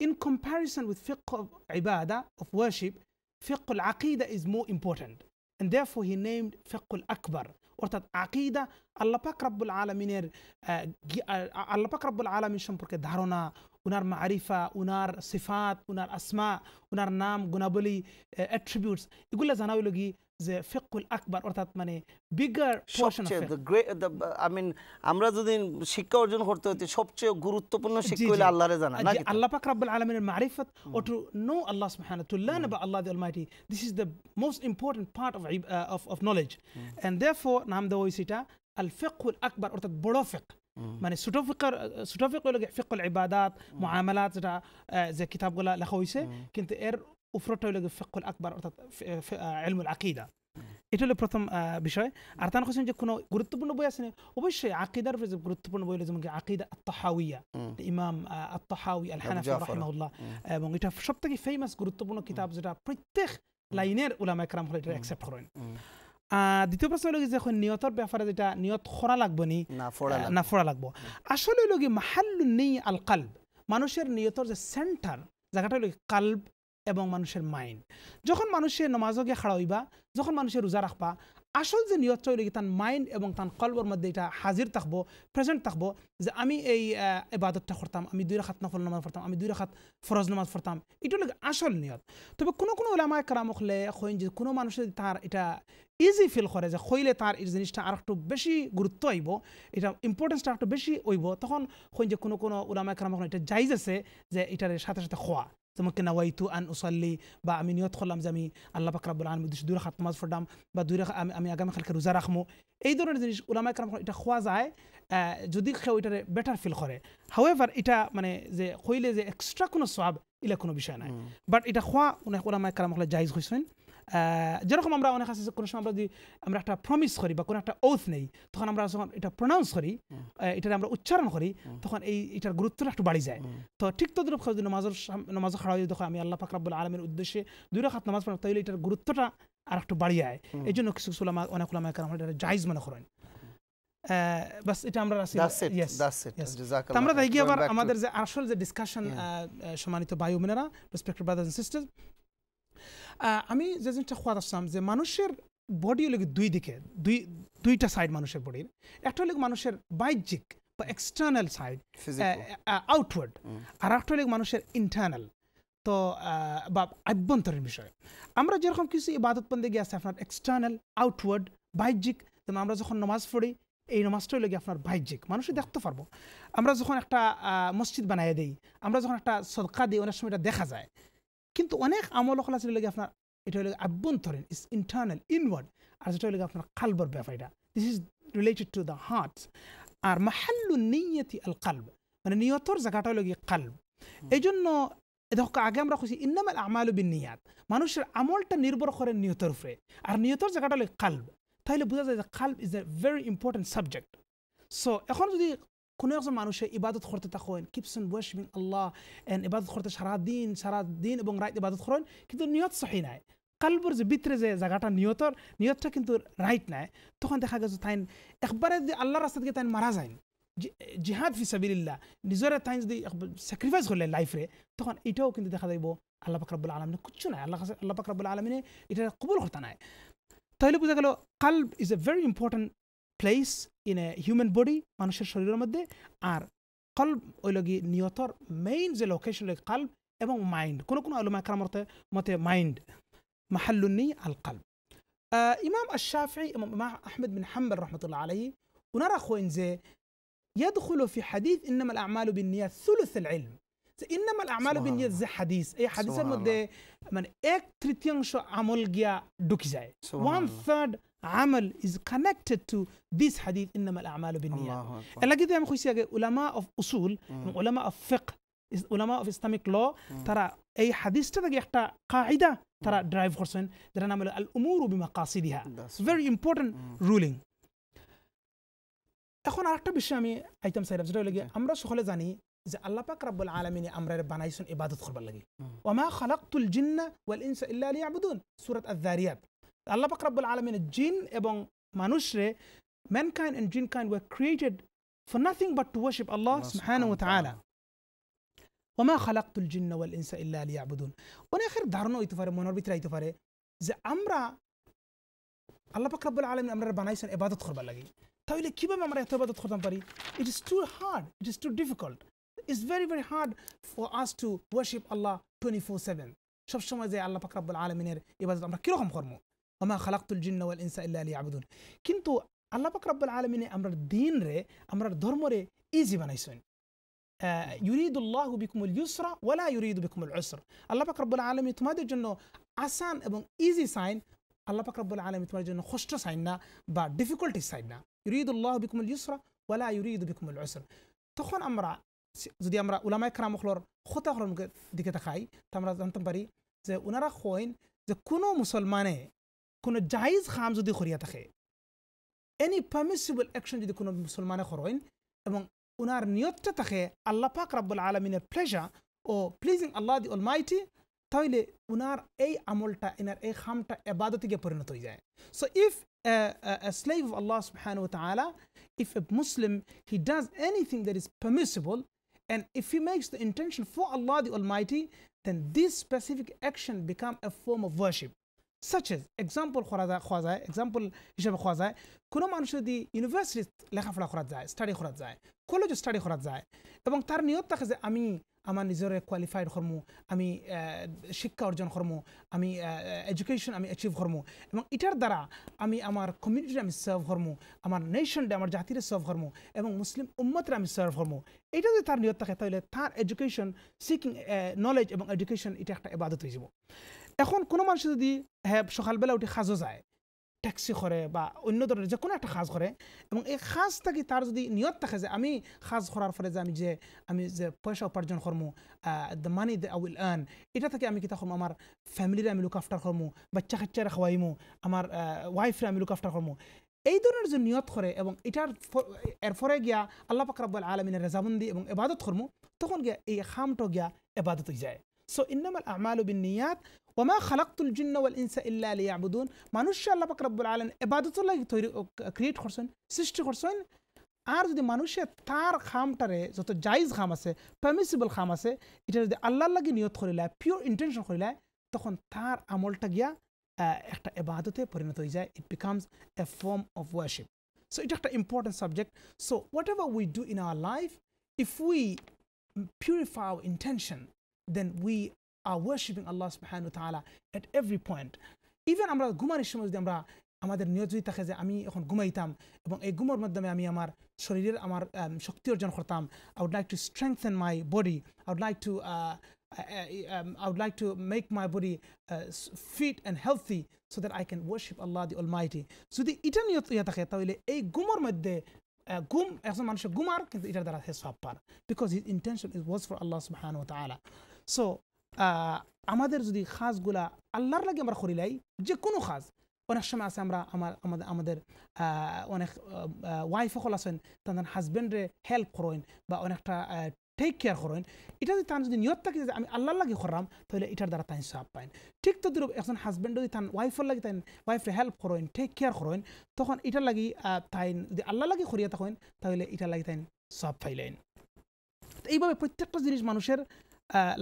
in comparison with fiqh of ibadah, of worship, fiqh al-aqidah is more important. And therefore he named fiqh al-akbar. অর্থাৎ আকিদা আল্লাহ পাক রাব্বুল আলমিনের আল্লাহ পাক রাব্বুল আলমিন সম্পর্কে ধারণা উনার মারিফা উনার সিফাত উনার আসমা উনার নাম গুণাবলী অ্যাট্রিবিউটস এগুলো জানা হইল কি যে ফেকুল আকবর অর্থাৎ মানে bigger of the great I mean আমরা যদি শিক্ষা অর্জন করতে হতে সবচেয়ে গুরুত্বপূর্ণ শিক্ষা হলো আল্লাহরে জানা নাকি আল্লাহ পাক রব্বুল আলামিনের মারিফাত ও টু নো আল্লাহ সুবহানাহু ওয়া তাআলা বা Allah the almighty this is the most important part of of of knowledge and therefore নাম দেওয়া হয়েছে এটা আল ফেকুল আকবর অর্থাৎ বড় ফেক মানে ছোট ফিকর হলো ফেকুল ইবাদাত মুআমালাত যেটা যে কিতাবগুলা লেখা হইছে কিন্তু এর উফরটা হলো ফেকুল আকবর অর্থাৎ এলমুল আকিদা এটা হলো প্রথম বিষয় আর তার কোশ্চেন যে কোনো গুরুত্বপূর্ণ বই আছে অবশ্যই আকিদার উপরে গুরুত্বপূর্ণ বই হলো যেমন আকিদা আত্মহাউইয়া ইমাম আত্মহাউই আল হানাফি এবং এটা সব থেকে ফেমাস গুরুত্বপূর্ণ কিতাব যেটা প্রত্যেক লাইনের উলামা একরাম হলে এটা অ্যাকসেপ্ট করেন দ্বিতীয় প্রশ্ন হলো যে এখন নিয়তর ব্যাপারে যেটা নিয়ত খরা লাগবে নি না ফোড়া লাগবো আসলে হলো কি মাহাল্লু নেই আল কাল্ব মানুষের নিয়তর যে সেন্টার জায়গাটা হলো কাল্ব এবং মানুষের মাইন্ড যখন মানুষের নমাজকে খাড়া যখন মানুষের রোজা রাখবা আসল যে নিয়ত চলে তার মাইন্ড এবং তার কলবর মধ্যে এটা হাজির থাকবো প্রেজেন্ট থাকবো যে আমি এই এবাদতটা করতাম আমি দুই রাখাত নফল নামাজ পড়তাম আমি দুই রাখাত ফরজ নামাজ পড়তাম এটা লাগে আসল নিয়ত তবে কোনো কোনো ওলামায় কারাম হলে হইন যে কোনো মানুষের তার এটা ইজি ফিল করে যে হইলে তার এই জিনিসটা আর একটু বেশি গুরুত্ব আইব এটা ইম্পর্টেন্সটা একটু বেশি হইব তখন হইন যে কোনো কোনো ওলামায় কারাম এটা জাইজ আছে যে এটার সাথে সাথে খোয়া তোমাকে নাওয়াইতু আন উসাল্লি বা আমি নিয়ত করলাম যে আমি আল্লাহ পাক রাবুল আলম দুই রাখাত নামাজ পড়লাম বা দুই রাখা আমি আমি আগামীকালকে রোজা রাখবো এই ধরনের জিনিস উলামায় কারণ এটা খোয়া যায় যদি কেউ এটারে বেটার ফিল করে হাউএভার এটা মানে যে কইলে যে এক্সট্রা কোনো সব এগুলা কোনো বিষয় নাই বাট এটা খোয়া উনি ওলামায় কারাম জায়জ হয়েছেন যেরকম আমরা অনেক আছে কোনো সময় আমরা যদি আমরা একটা প্রমিস করি বা কোনো একটা ওথ নেই তখন আমরা যখন এটা প্রনাউন্স করি এটা আমরা উচ্চারণ করি তখন এই এটার গুরুত্বটা একটু বাড়ি যায় তো ঠিক তদ্রুপ যদি নামাজের নামাজ খাড়া হয়ে যখন আমি আল্লাহ ফাকরাবুল আলমের উদ্দেশ্যে দুই রাখাত নামাজ পড়াম তাহলে এটার গুরুত্বটা আর একটু বাড়িয়ে যায় এই জন্য কিছু কিছু অনেক উলামা কারণ এটা জাইজ মনে করেন বাস এটা আমরা আমরা দেখি আবার আমাদের যে আসল যে ডিসকাশন সম্মানিত বায়ু মিনারা রেসপেক্টেড ব্রাদার্স এন্ড সিস্টার্স আমি যে জিনিসটা খোয়াদ আসলাম যে মানুষের বডি হলে দুই দিকে দুই দুইটা সাইড মানুষের বডির একটা হলে মানুষের বাহ্যিক বা এক্সটার্নাল সাইড আউটওয়ার্ড আর একটা হলে মানুষের ইন্টারনাল তো বা আভ্যন্তরীণ বিষয় আমরা যেরকম কিছু ইবাদত গিয়ে আছে আপনার এক্সটার্নাল আউটওয়ার্ড বাহ্যিক যেমন আমরা যখন নমাজ পড়ি এই নমাজটা হলে আপনার বাহ্যিক মানুষই দেখতে পারবো আমরা যখন একটা মসজিদ বানাইয়ে দিই আমরা যখন একটা সদকা দিই অনেক সময় এটা দেখা যায় কিন্তু অনেক আমল খোলা ছিল আপনার এটা হলো আভ্যন্তরীণ ইস ইন্টারনাল ইনওয়ার্ড আর সেটা হলো আপনার কালবর ব্যাপার এটা this is related to the heart আর মাহাল্লু নিয়তি আল কালব মানে নিয়তর জায়গাটা হলো কালব এই জন্য দেখো আগে আমরা খুশি ইন্নামাল আমালু বিন নিয়াত মানুষের আমলটা নির্ভর করে নিয়তের উপরে আর নিয়তর জায়গাটা হলো কালব তাহলে বোঝা যায় যে কালব is a very important subject so এখন যদি কোনো একজন মানুষে ইবাদত করতে থাকেন কিপসন বয়সমিং আল্লাহ এন ইবাদত করতে সারাদিন সারাদিন এবং রাত ইবাদত করেন কিন্তু নিয়ত সহি নাই কালবর যে ভিতরে যে জায়গাটা নিয়তর নিয়তটা কিন্তু রাইট নাই তখন দেখা গেছে তাই একবারে যে আল্লাহ রাস্তা থেকে তাই মারা যায় জিহাদ ফিসাবিল্লা নিজের তাই যদি স্যাক্রিফাইস করলে লাইফে তখন এটাও কিন্তু দেখা যাইব আল্লাহ পাকরাবুল আলমিনে কিচ্ছু নাই আল্লাহ আল্লাহ পাকরাবুল আলমিনে এটা কবুল হতা নাই তাহলে বোঝা গেল কাল is a very important place in a human body মানুষের শরীরের মধ্যে আর কল্ব ওইলগি নিয়তর মেইন যে লোকেশন কাল্ব এবং মাইন্ড কোনো কোনো আলমা কালামতে মতে মাইন্ড মাহাল্লুনি আল কাল্ব ইমাম আশাফি ইমাম আহমেদ বিন হাম্বল রহমতুল্লাহ আলাই ওনারা খোয়েন যে يدخل في حديث إنما الأعمال بالنيات ثلث العلم إنما الأعمال بالنيات زي حديث أي حديث المدة من এক তৃতীয়াংশ আমল গিয়া ঢুকে যায় one third عمل is connected to this حديث إنما الأعمال بالنيات لكن إذا مخوش علماء of أصول علماء of فقه علماء of Islamic law ترى أي حديث ترى يحتى قاعدة ترى drive خرسن ترى نعمل الأمور بمقاصدها very important ruling এখন আরেকটা বিষয় আমি আইতাম সাইরাম সেটা হলো আমরা সকলে জানি যে আল্লাহ পাক রাব্বুল আলামিন আমরারে বানাইছেন ইবাদত করবার লাগি ওয়া মা খালাকতুল জিন্না ওয়াল ইনসা ইল্লা লিয়াবুদুন সূরা আয-যারিয়াত আল্লাহ পাক রাব্বুল আলমিনের জিন এবং মানুষরে mankind and jinn kind were created for nothing but to worship Allah সুহান ও তালা ওমা খালাক্তুল জিন্ন ওয়াল ইনসা ইল্লা আলী আবুদুন অনেকের ধারণা হইতে পারে মনের ভিতরে আইতে পারে যে আমরা আল্লাহ পাক রাব্বুল আলমিন আমরা বানাইছেন এবাদত করবার লাগে তাহলে কীভাবে আমরা এত এবাদত করতে পারি it is too hard it is too difficult it's very very hard for us to worship Allah twenty four seven সবসময় যে আল্লাহ পাক রাব্বুল আলমিনের এবাদত আমরা কীরকম কর্ম وما خلقت الجن والانس الا ليعبدون كنتو الله بك رب العالمين امر الدين ري امر الدرم ري ايزي بنيسون آه يريد الله بكم اليسر ولا يريد بكم العسر الله بك رب العالمين تما جنو اسان ابن ايزي ساين الله بك رب العالمين تما جنو خشت ساينا با ديفيكولتي ساينا يريد الله بكم اليسر ولا يريد بكم العسر تخون امرا زدي امرا علماء كرام خلور خوتا خلور ديكتا خاي تمرا زنتم باري زي اونارا خوين زي كونو مسلماني কোনো জাইজ খাম যদি করিয়া থাকে এনি পারমিসিবল অ্যাকশন যদি কোনো মুসলমানে করেন এবং ওনার নিয়তটা থাকে আল্লাহ পাক রাব্বুল আলমিনের প্লেজা ও প্লিজিং আল্লাহ দি অল মাইটি তাহলে ওনার এই আমলটা এনার এই খামটা এবাদতিকে পরিণত হয়ে যায় so if a slave of Allah subhanahu wa ta'ala if a Muslim he does anything that is permissible and if he makes the intention for Allah the Almighty then this specific action become a form of worship such as example করা খোয়া যায় example হিসেবে খোয়া যায় কোনো মানুষ যদি university লেখাপড়া করা যায় স্টাডি করা যায় কলেজও স্টাডি করা যায় এবং তার নিয়ত থাকে যে আমি আমার নিজের কোয়ালিফাইড কর্ম আমি শিক্ষা অর্জন কর্ম আমি এডুকেশন আমি অ্যাচিভ কর্ম এবং এটার দ্বারা আমি আমার কমিউনিটির আমি সার্ভ কর্ম আমার নেশনটা আমার জাতির সার্ভ কর্ম এবং মুসলিম উম্মতের আমি সার্ভ কর্ম এটা যদি তার নিয়ত থাকে তাহলে তার এডুকেশন সিকিং নলেজ এবং এডুকেশন এটা একটা এবাদত হয়ে যাব এখন কোনো মানুষ যদি হ্যাঁ সকালবেলা উঠে সাজও যায় ট্যাক্সি করে বা অন্য ধরনের যে কোনো একটা সাজ করে এবং এই সাজ থাকি তার যদি নিয়ত থাকে যে আমি সাজ করার ফলে যে আমি যে আমি যে পয়সা উপার্জন করমু the money the I will earn এটা থেকে আমি কিতা করমু আমার ফ্যামিলির আমি লুক আফটার করমু বাচ্চা কাচ্চারা খাওয়াইমু আমার ওয়াইফরে আমি লুক আফটার করমু এই ধরনের যে নিয়ত করে এবং এটার এরপরে গিয়া আল্লাহ পাকরাবুল আলমিনের রেজামন্দি এবং এবাদত করমু তখন গিয়া এই খামটো গিয়া এবাদত হয়ে যায় সো ইন্নামাল আমালু বিন নিয়াত وما خلقت الجن والانس الا ليعبدون ما الله بك رب العالمين عبادت الله তৈরি كريت করছেন সৃষ্টি করছেন আর যদি মানুষে তার খামটারে যত জাইজ খাম আছে পারমিসিবল খাম আছে এটা যদি আল্লাহর লাগি নিয়ত করে করিলা পিওর ইন্টেনশন করে করিলা তখন তার আমলটা গিয়া একটা ইবাদতে পরিণত হয়ে যায় it becomes a form of worship so এটা একটা important subject so whatever we do in our life if we purify our intention then we are worshipping Allah subhanahu wa ta'ala at every point. Even আমরা ঘুমানোর সময় যদি আমরা আমাদের নিয়ত যদি থাকে যে আমি এখন ঘুমাইতাম এবং এই ঘুমোর মাধ্যমে আমি আমার শরীরের আমার শক্তি অর্জন করতাম I would like to strengthen my body I would like to I would like to make my body fit and healthy so that I can worship Allah the almighty যদি এটা নিয়ত ইয়া থাকে তাহলে এই ঘুমোর মধ্যে ঘুম একজন মানুষের ঘুমার কিন্তু এটার দ্বারা সে পার because his intention is was for Allah সুবাহান তালা সো আমাদের যদি খাসগুলা আল্লাহর লাগে আমরা লাই যে কোনো খাস অনেক সময় আছে আমরা আমার আমাদের আমাদের অনেক ওয়াইফ সকল আছেন তাদের হাজবেন্ডে হেল্প করেন বা অনেকটা টেক কেয়ার করেন এটা যদি তার যদি নিয়ত থাকে যে আমি আল্লাহর লাগে করাম তাহলে এটার দ্বারা তাই সাপ পাইন ঠিক তো দূর একজন হাজবেন্ড যদি তান ওয়াইফের লাগে তাই ওয়াইফে হেল্প করেন টেক কেয়ার করেন তখন এটার লাগি তাই যদি আল্লাহ লাগে করিয়া থাকেন তাহলে এটার লাগি তাই সাপ পাইলেন এইভাবে প্রত্যেকটা জিনিস মানুষের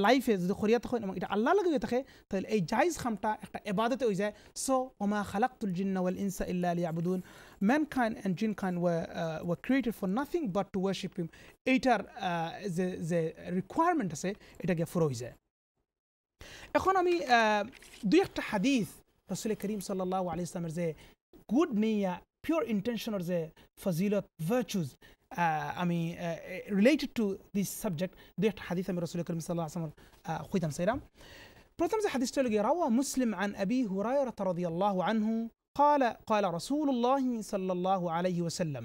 লাইফে যদি খরিয়া তখন এবং এটা আল্লাহ লাগে থাকে তাহলে এই জাইজ খামটা একটা এবাদতে হয়ে যায় সো ওমা খালাকুল জিন্নাওয়াল ইনসা ইল্লা আলী আবুদুন mankind and jinn kind were created for nothing but to worship him এইটার যে যে রিকোয়ারমেন্ট আছে এটাকে ফোর হয়ে যায় এখন আমি দুই একটা হাদিস রসুল করিম সাল্লাহ আলি ইসলামের যে গুড নিয়া পিওর ইন্টেনশনের যে ফজিলত ভার্চুজ related to this আমি the টু দিস সাবজেক্ট দু একটা হাদিস আমি রসুল করিম সাল্লাহ আসলাম খুঁজতাম সেরাম প্রথম যে হাদিসটা হলো রাওয়া মুসলিম আন আবি হুরায়রা রদি আল্লাহ আনহু قال قال رسول الله صلى الله عليه وسلم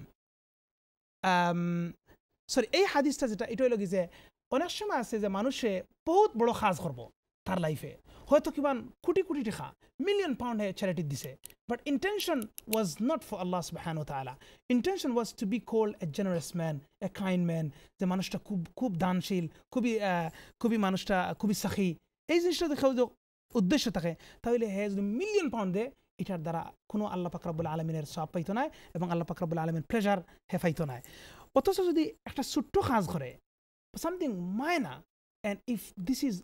সরি এই হাদিসটা যেটা এটা হলো যে অনেক সময় আছে যে মানুষে বহুত বড় কাজ করব তার লাইফে হয়তো কিমান কোটি কোটি টাকা মিলিয়ন পাউন্ড হে চ্যারিটি দিছে but intention was not for Allah ও তালা intention was to be called a generous man a kind man যে মানুষটা খুব খুব দানশীল খুবই খুবই মানুষটা খুবই সাখী এই জিনিসটা দেখেও যে উদ্দেশ্য থাকে তাহলে হে যদি মিলিয়ন পাউন্ড দেয় এটার দ্বারা কোনো আল্লাহ পাকরাবুল আলমিনের সব পাইতো না এবং আল্লাহ পাকরাবুল আলমিন প্লেজার হে পাইতো না অথচ যদি একটা ছোট্ট কাজ করে সামথিং না and if this is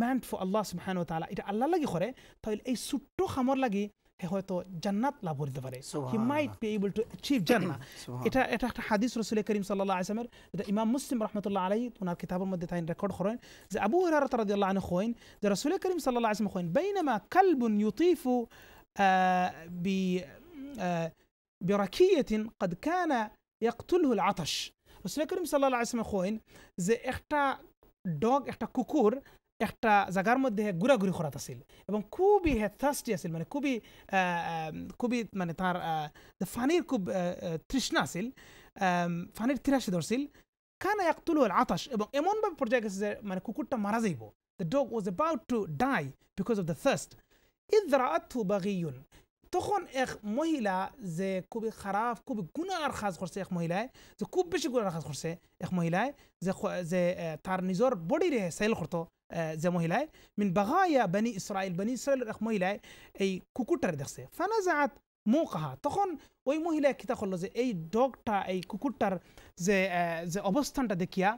meant for Allah সুবহান ওয়া তাআলা এটা আল্লাহ লাগি করে তাহলে এই ছোট্ট খামর লাগি হে হয়তো জান্নাত লাভ করতে পারে he might be eta to achieve জান্নাত এটা এটা একটা হাদিস রাসূল করিম সাল্লাল্লাহু আলাইহি ওয়াসাল্লামের এটা ইমাম মুসলিম রাহমাতুল্লাহ আলাইহি ওনার কিতাবের মধ্যে তাই রেকর্ড করেন যে আবু হুরায়রা রাদিয়াল্লাহু আনহু কইন যে রাসূল করিম সাল্লাল্লাহু আলাইহি ওয়াসাল্লাম কইন বাইনামা কালবুন bi বি qad kana كان al'atash rasul e karim sallallahu alaihi wasallam khoin je ekta dog ekta kukur একটা জায়গার মধ্যে ঘুরাঘুরি করাত আছিল এবং খুবই হেথাস্টি আছিল মানে খুবই খুবই মানে তার ফানির খুব তৃষ্ণা আছিল ফানির তিরাশি ধরছিল এক একতুল আতাস এবং এমনভাবে পর্যায়ে গেছে যে মানে কুকুরটা মারা যাইব the dog was about to die because of the first ইদরাআথু বাগিউন তখন এক মহিলা যে খুবই খারাপ খুবই গুণার কাজ করছে এক মহিলায় যে খুব বেশি গুণার কাজ করছে এক মহিলায় যে যে তার নিজের বডিরে সেল করতো যে মহিলায় মিন বাগাইয়া বানি ইসরায়েল বানি ইসরায়েলের এক মহিলায় এই কুকুরটারে দেখছে ফানাজাত মোকাহা তখন ওই মহিলা খিতা করলো যে এই ডগটা এই কুকুরটার যে যে অবস্থানটা দেখিয়া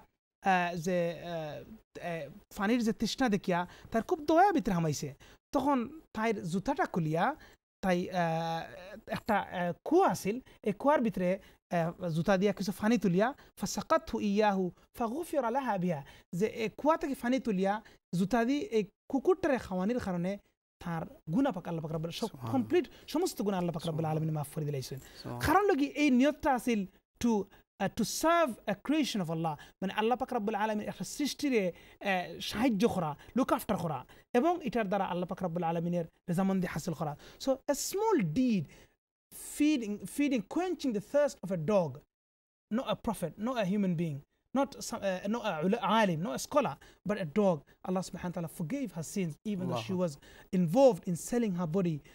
যে পানির যে তৃষ্ণা দেখিয়া তার খুব দয়া ভিতরে হামাইছে তখন তাইর জুতাটা খুলিয়া তাই একটা কুয়া আছিল এই কুয়ার ভিতরে জুতা দিয়া কিছু ফানি তুলিয়া ফাঁসাকাত হু ইয়াহু ফাগুফিয়র আলা হাবিয়া যে এই কুয়া থেকে ফানি তুলিয়া জুতা দি এই কুকুরটারে খাওয়ানির কারণে তার গুণা পাক আল্লাহ পাক সব কমপ্লিট সমস্ত গুণা আল্লাহ পাক রাব্বুল মাফ করে দিলাইছেন কারণ লগি এই নিয়তটা আছিল to to serve creation Allah, আল্লাহ Allah আল্লাহ পাক রাব্বুল আলমীর একটা সৃষ্টিরে uh, সাহায্য করা লুক আফটার করা এবং এটার দ্বারা আল্লাহ পাক রাব্বুল আলমিনের রেজামন্দি হাসিল করা So a small deed, feeding, feeding, quenching the thirst of a dog, not a prophet, not a human being, not some, uh, not a alim, not a scholar, but a dog. Allah subhanahu wa ta'ala forgave her sins, even Allah. though she was involved in selling her body uh,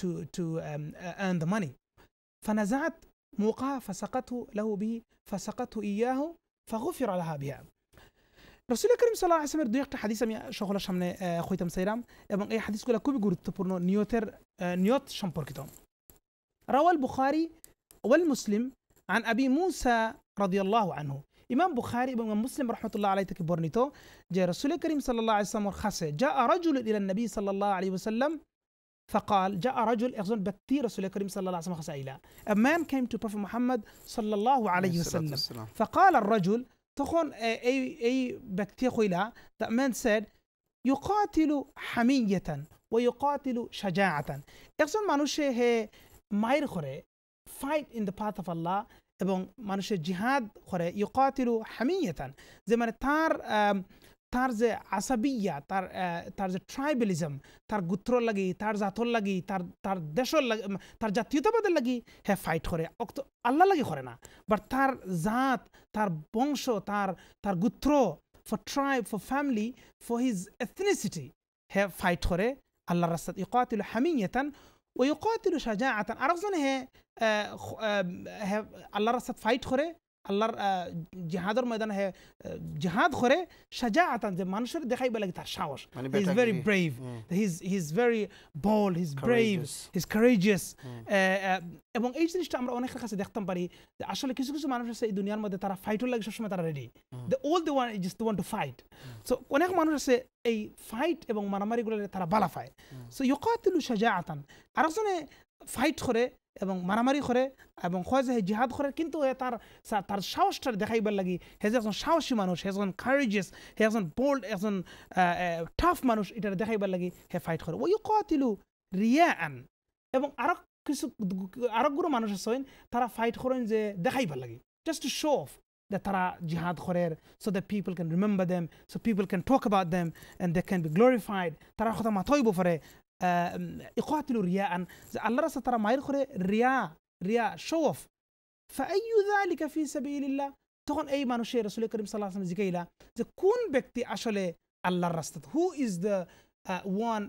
to, to um, uh, earn the money. فنزعت موقع فسقته له به فسقته إياه فغفر لها بها رسول الله كريم صلى الله عليه وسلم دو يقت حديثا من شغل شمنا آه، خويتم سيرام ابن أي حديث كلا كوبي قرد تبرنو نيوتر آه، نيوت شمبر كتوم روى البخاري والمسلم عن أبي موسى رضي الله عنه إمام بخاري ابن مسلم رحمة الله عليه تكبرنيتو جاء رسول الله كريم صلى الله عليه وسلم خاصة جاء رجل إلى النبي صلى الله عليه وسلم فقال جاء رجل يظن بكتير رسول الكريم صلى الله عليه وسلم خسائلا A man came to Prophet Muhammad صلى الله عليه وسلم فقال الرجل تخون أي أي بكتير خويلا that man said يقاتل حمية ويقاتل شجاعة يقصد মানুষে হে মাইর করে fight in the path of Allah এবং মানুষের জিহাদ করে يقاتل حميه زي মানে তার তার যে আসাবিয়া তার তার যে ট্রাইবেলিজম তার গুত্র লাগি তার জাতর লাগি তার তার দেশর লাগি তার জাতীয়তাবাদের লাগি হে ফাইট করে অক্ত আল্লাহ লাগি করে না বাট তার জাত তার বংশ তার তার গোত্র for tribe for family for his ethnicity he fight করে আল্লাহ রাস্তাত ইকাতিল এতান ওই ইকাতিল সাজা আতান আরেকজনে হ্যাঁ হে আল্লাহ রাস্তা ফাইট করে আল্লাহর জিহাদের ময়দান হে জিহাদ করে সাজা আতান যে মানুষের দেখাইবে লাগে তার সাহস he is very brave his he is very bold his brave his courageous এবং এই জিনিসটা আমরা অনেকের কাছে দেখতাম পারি যে আসলে কিছু কিছু মানুষ আছে এই দুনিয়ার মধ্যে তারা ফাইটও লাগে সবসময় তারা ready the all the one is the one to fight so অনেক মানুষ আছে এই ফাইট এবং মারামারিগুলো তারা বালা ফায় সো ইয়কাতিলু সাজা আতান আরেকজনে ফাইট করে এবং মারামারি করে এবং কয় যে জিহাদ করে কিন্তু তার তার সাহসটা দেখাইবার লাগি হে যে একজন সাহসী মানুষ হে একজন কারেজিয়াস হে একজন বোল্ড একজন টাফ মানুষ এটা দেখাইবার লাগি হে ফাইট করে ওই কতিলু রিয়া আন এবং আরো কিছু আরোগ্য মানুষ আছেন তারা ফাইট করেন যে দেখাইবার লাগে just to show off the তারা জিহাদ করেন so the people can remember them so people can talk about them and they can be glorified তারা কথা মাথাইব পারে اقاتلوا رياء الله رسى ترى ما يخري رياء رياء شوف فأي ذلك في سبيل الله তখন এই মানুষে রসুল করিম সাল্লাহ আসলাম জিজ্ঞাইলা যে কোন ব্যক্তি আসলে আল্লাহর রাস্তাতে who is the one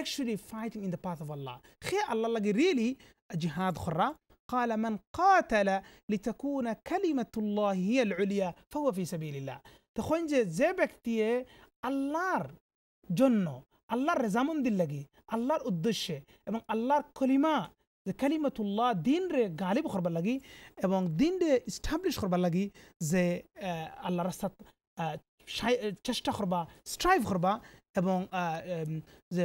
actually fighting in the path of Allah خي الله لقي really جهاد خرى قال من قاتل لتكون كلمة الله هي العليا فهو في سبيل الله تخون زي بكتي الله جنو আল্লাহর রেজামন্দির লাগি আল্লাহর উদ্দেশ্যে এবং আল্লাহর কলিমা যে কালিমাতুল্লাহ দিন রে গালিব করবার লাগি এবং দিন রে ইস্টাবলিশ করবার লাগি যে আল্লাহ রাস্তাত চেষ্টা করবা স্ট্রাইভ করবা এবং যে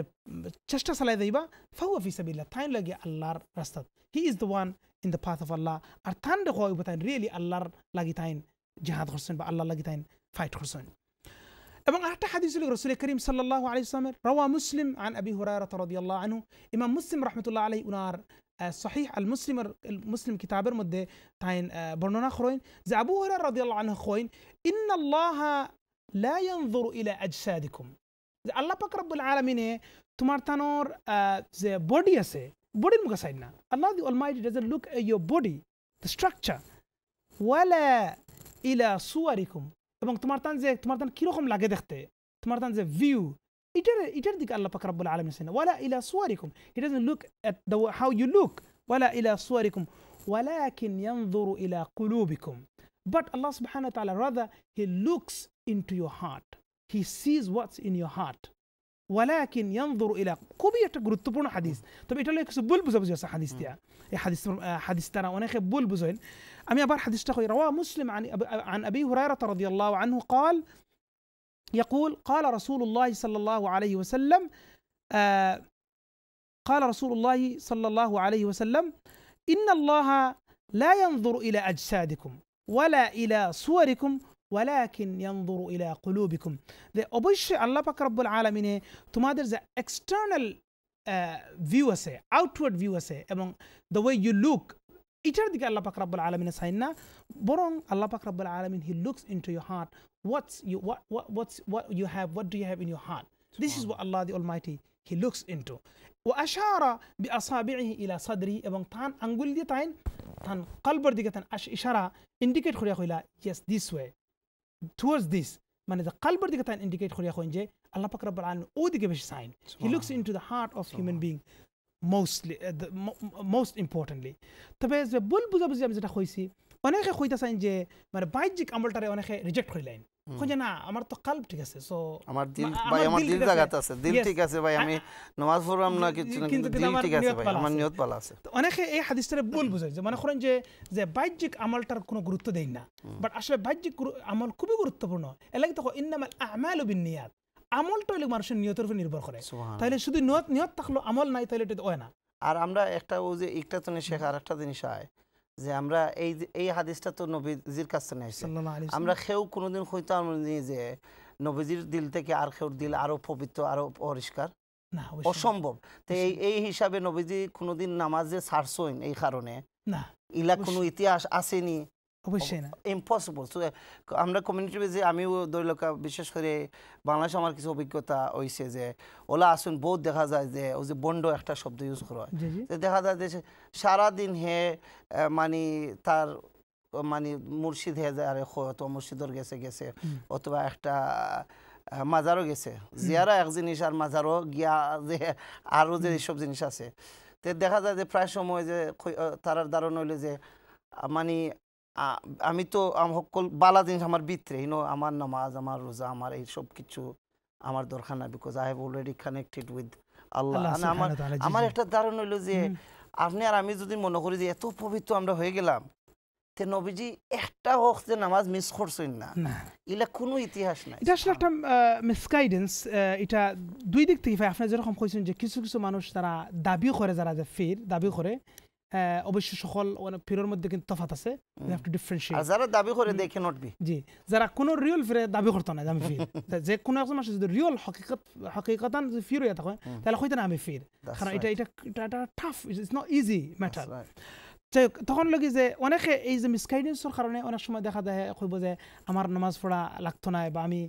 চেষ্টা চালাই দিবা ফাউয়া ফিসাবিল্লা তাই লাগে আল্লাহর রাস্তাত he is the one in the path of Allah আর তান দেখো তাই রিয়েলি আল্লাহর লাগি তাইন জাহাদ করছেন বা আল্লাহ লাগি তাইন ফাইট করছেন أبغى حتى حديث الرسول الكريم صلى الله عليه وسلم روى مسلم عن أبي هريرة رضي الله عنه إمام مسلم رحمة الله عليه ونار آه، صحيح المسلم المسلم كتاب المدة تاين آه، برنونا خروين زي أبو هريرة رضي الله عنه خوين إن الله لا ينظر إلى أجسادكم الله بك رب العالمين تمار تنور آه، زي بودي أسي بودي المقصدنا الله أن أن أن أن أن أن almighty doesn't look أن your body the أن ولا إلى صوركم এবং তোমার তান যে তোমার তান কীরকম লাগে দেখতে তোমার তান যে ভিউ এটার এটার দিকে আল্লাহ পাক রব্বুল আলামিন সেনা ওয়ালা ইলা সুয়ারিকুম he doesn't look at the how you look ওয়ালা ইলা সুয়ারিকুম ওয়ালাকিন ইয়ানজুরু ইলা কুলুবিকুম বাট আল্লাহ সুবহানাহু ওয়া তাআলা রাদা he looks into your heart he sees what's in your heart ولكن ينظر الى كوبي একটা গুরুত্বপূর্ণ হাদিস তবে এটা লয়ে কিছু ভুল বুঝা বুঝা হাদিস দিয়া এই হাদিস হাদিস তারা অনেকে ভুল বুঝেন أمي أبار حديث تخوي رواه مسلم عن عن أبي هريرة رضي الله عنه قال يقول قال رسول الله صلى الله عليه وسلم آه، قال رسول الله صلى الله عليه وسلم إن الله لا ينظر إلى أجسادكم ولا إلى صوركم ولكن ينظر إلى قلوبكم অবশ্যই আল্লাহ পাক রব্বুল আলমিনে তোমাদের যে এক্সটার্নাল ভিউ আছে আউটওয়ার্ড ভিউ আছে এবং দ্য ওয়ে এটার দিকে আল্লাহ পাক রাব্বুল আলমিনের সাইন না বরং আল্লাহ পাক রাব্বুল আলমিন he looks into your heart what's you what's what you have what do you have in your heart this is Allah the almighty he looks into ও আশারা বি আসাবিহি ইলা সাদরি এবং তান আঙ্গুল দিয়ে তাইন তান কলবর দিকে তান ইশারা ইন্ডিকেট করিয়া হইলা yes this way towards this মানে যে কালবের দিকে তাই ইন্ডিকেট করিয়া কইন যে আল্লাহ পাক রব্বুল আলামিন ওদিকে বেশি সাইন he looks into the heart of human being mostly most importantly তবে যে ভুল বুঝাবুঝি আমি যেটা কইছি অনেকে কইতাছেন যে মানে বাহ্যিক আমলটারে অনেকে রিজেক্ট করিলেন খোঁজে না আমার তো কাল ঠিক আছে সো আমার দিল ভাই আমার দিল জায়গাতে আছে দিল ঠিক আছে ভাই আমি নামাজ পড়লাম না কিছু না কিন্তু দিল ঠিক আছে ভাই আমার নিয়ত ভালো আছে তো অনেকে এই হাদিসটারে ভুল বুঝায় যে মানে করেন যে যে বাহ্যিক আমলটার কোনো গুরুত্ব দেন না বাট আসলে বাহ্যিক আমল খুবই গুরুত্বপূর্ণ এলাকি তো ইন্নামাল আমালু বিন নিয়াত আমলটা হলে মানুষের নিয়তের উপর নির্ভর করে তাহলে শুধু নিয়ত নিয়ত থাকলো আমল নাই তাহলে এটা না আর আমরা একটা ও যে একটা তো আর একটা জিনিস হয় যে আমরা এই এই হাদিসটা তো নবীজির কাছে আমরা কোনোদিন যে নবীজির দিল থেকে আর খেউর দিল আরো পবিত্র আরো পরিষ্কার অসম্ভব তো এই এই হিসাবে নবীজি কোনোদিন নামাজে ছাড়ছইন এই কারণে ইলা কোনো ইতিহাস আসেনি অবশ্যই না ইম্পসিবল তো uh, আমরা কমিউনিটি বেজে আমিও দৈলক বিশেষ করে বাংলা আমার কিছু অভিজ্ঞতা হইছে যে ওলা আসুন বহুত দেখা যায় যে ওই যে বন্ড একটা শব্দ ইউজ করা হয় দেখা যায় যে সারাদিন হে মানে তার মানে মুর্শিদ হে যায় আরে হয়তো মুর্শিদর গেছে গেছে অথবা একটা মাজারও গেছে জিয়ারা এক জিনিস আর মাজারও গিয়া যে আরও যে এইসব জিনিস আছে তে দেখা যায় যে প্রায় সময় যে তার ধারণ হইলে যে মানে আমি তো সকল বালা জিনিস আমার বিত্রে ইনো আমার নামাজ আমার রোজা আমার এই সব কিছু আমার দরকার না because I have already connected with Allah মানে আমার আমার একটা ধারণ হইলো যে আপনি আর আমি যদি মনে করি যে এত পবিত্র আমরা হয়ে গেলাম তে নবীজি একটা হোক যে নামাজ মিস করছেন না এটা কোনো ইতিহাস নাই এটা আসলে একটা মিসগাইডেন্স এটা দুই দিক থেকে আপনি যেরকম কইছেন যে কিছু কিছু মানুষ তারা দাবি করে যারা যে ফির দাবি করে অবশ্য সকল মানে ফিরোর মধ্যে কিন্তু তফাত আছে হ্যাভ টু যারা দাবি করে দেখে নট বি জি যারা কোনো রিয়েল ফিরে দাবি করতে না আমি ফির <laughs> যে কোনো একজন মানুষ যদি রিয়েল হকিকত হকিকতান যদি ফির হয়ে থাকে তাহলে কইতে না আমি ফির কারণ এটা এটা এটা tough it's not easy matter যাই তখন লগে যে অনেকে এই যে মিসগাইডেন্সৰ কাৰণে অনেক সময় দেখা যায় কৰিব যে আমাৰ নামাজ পৰা লাগত নাই বা আমি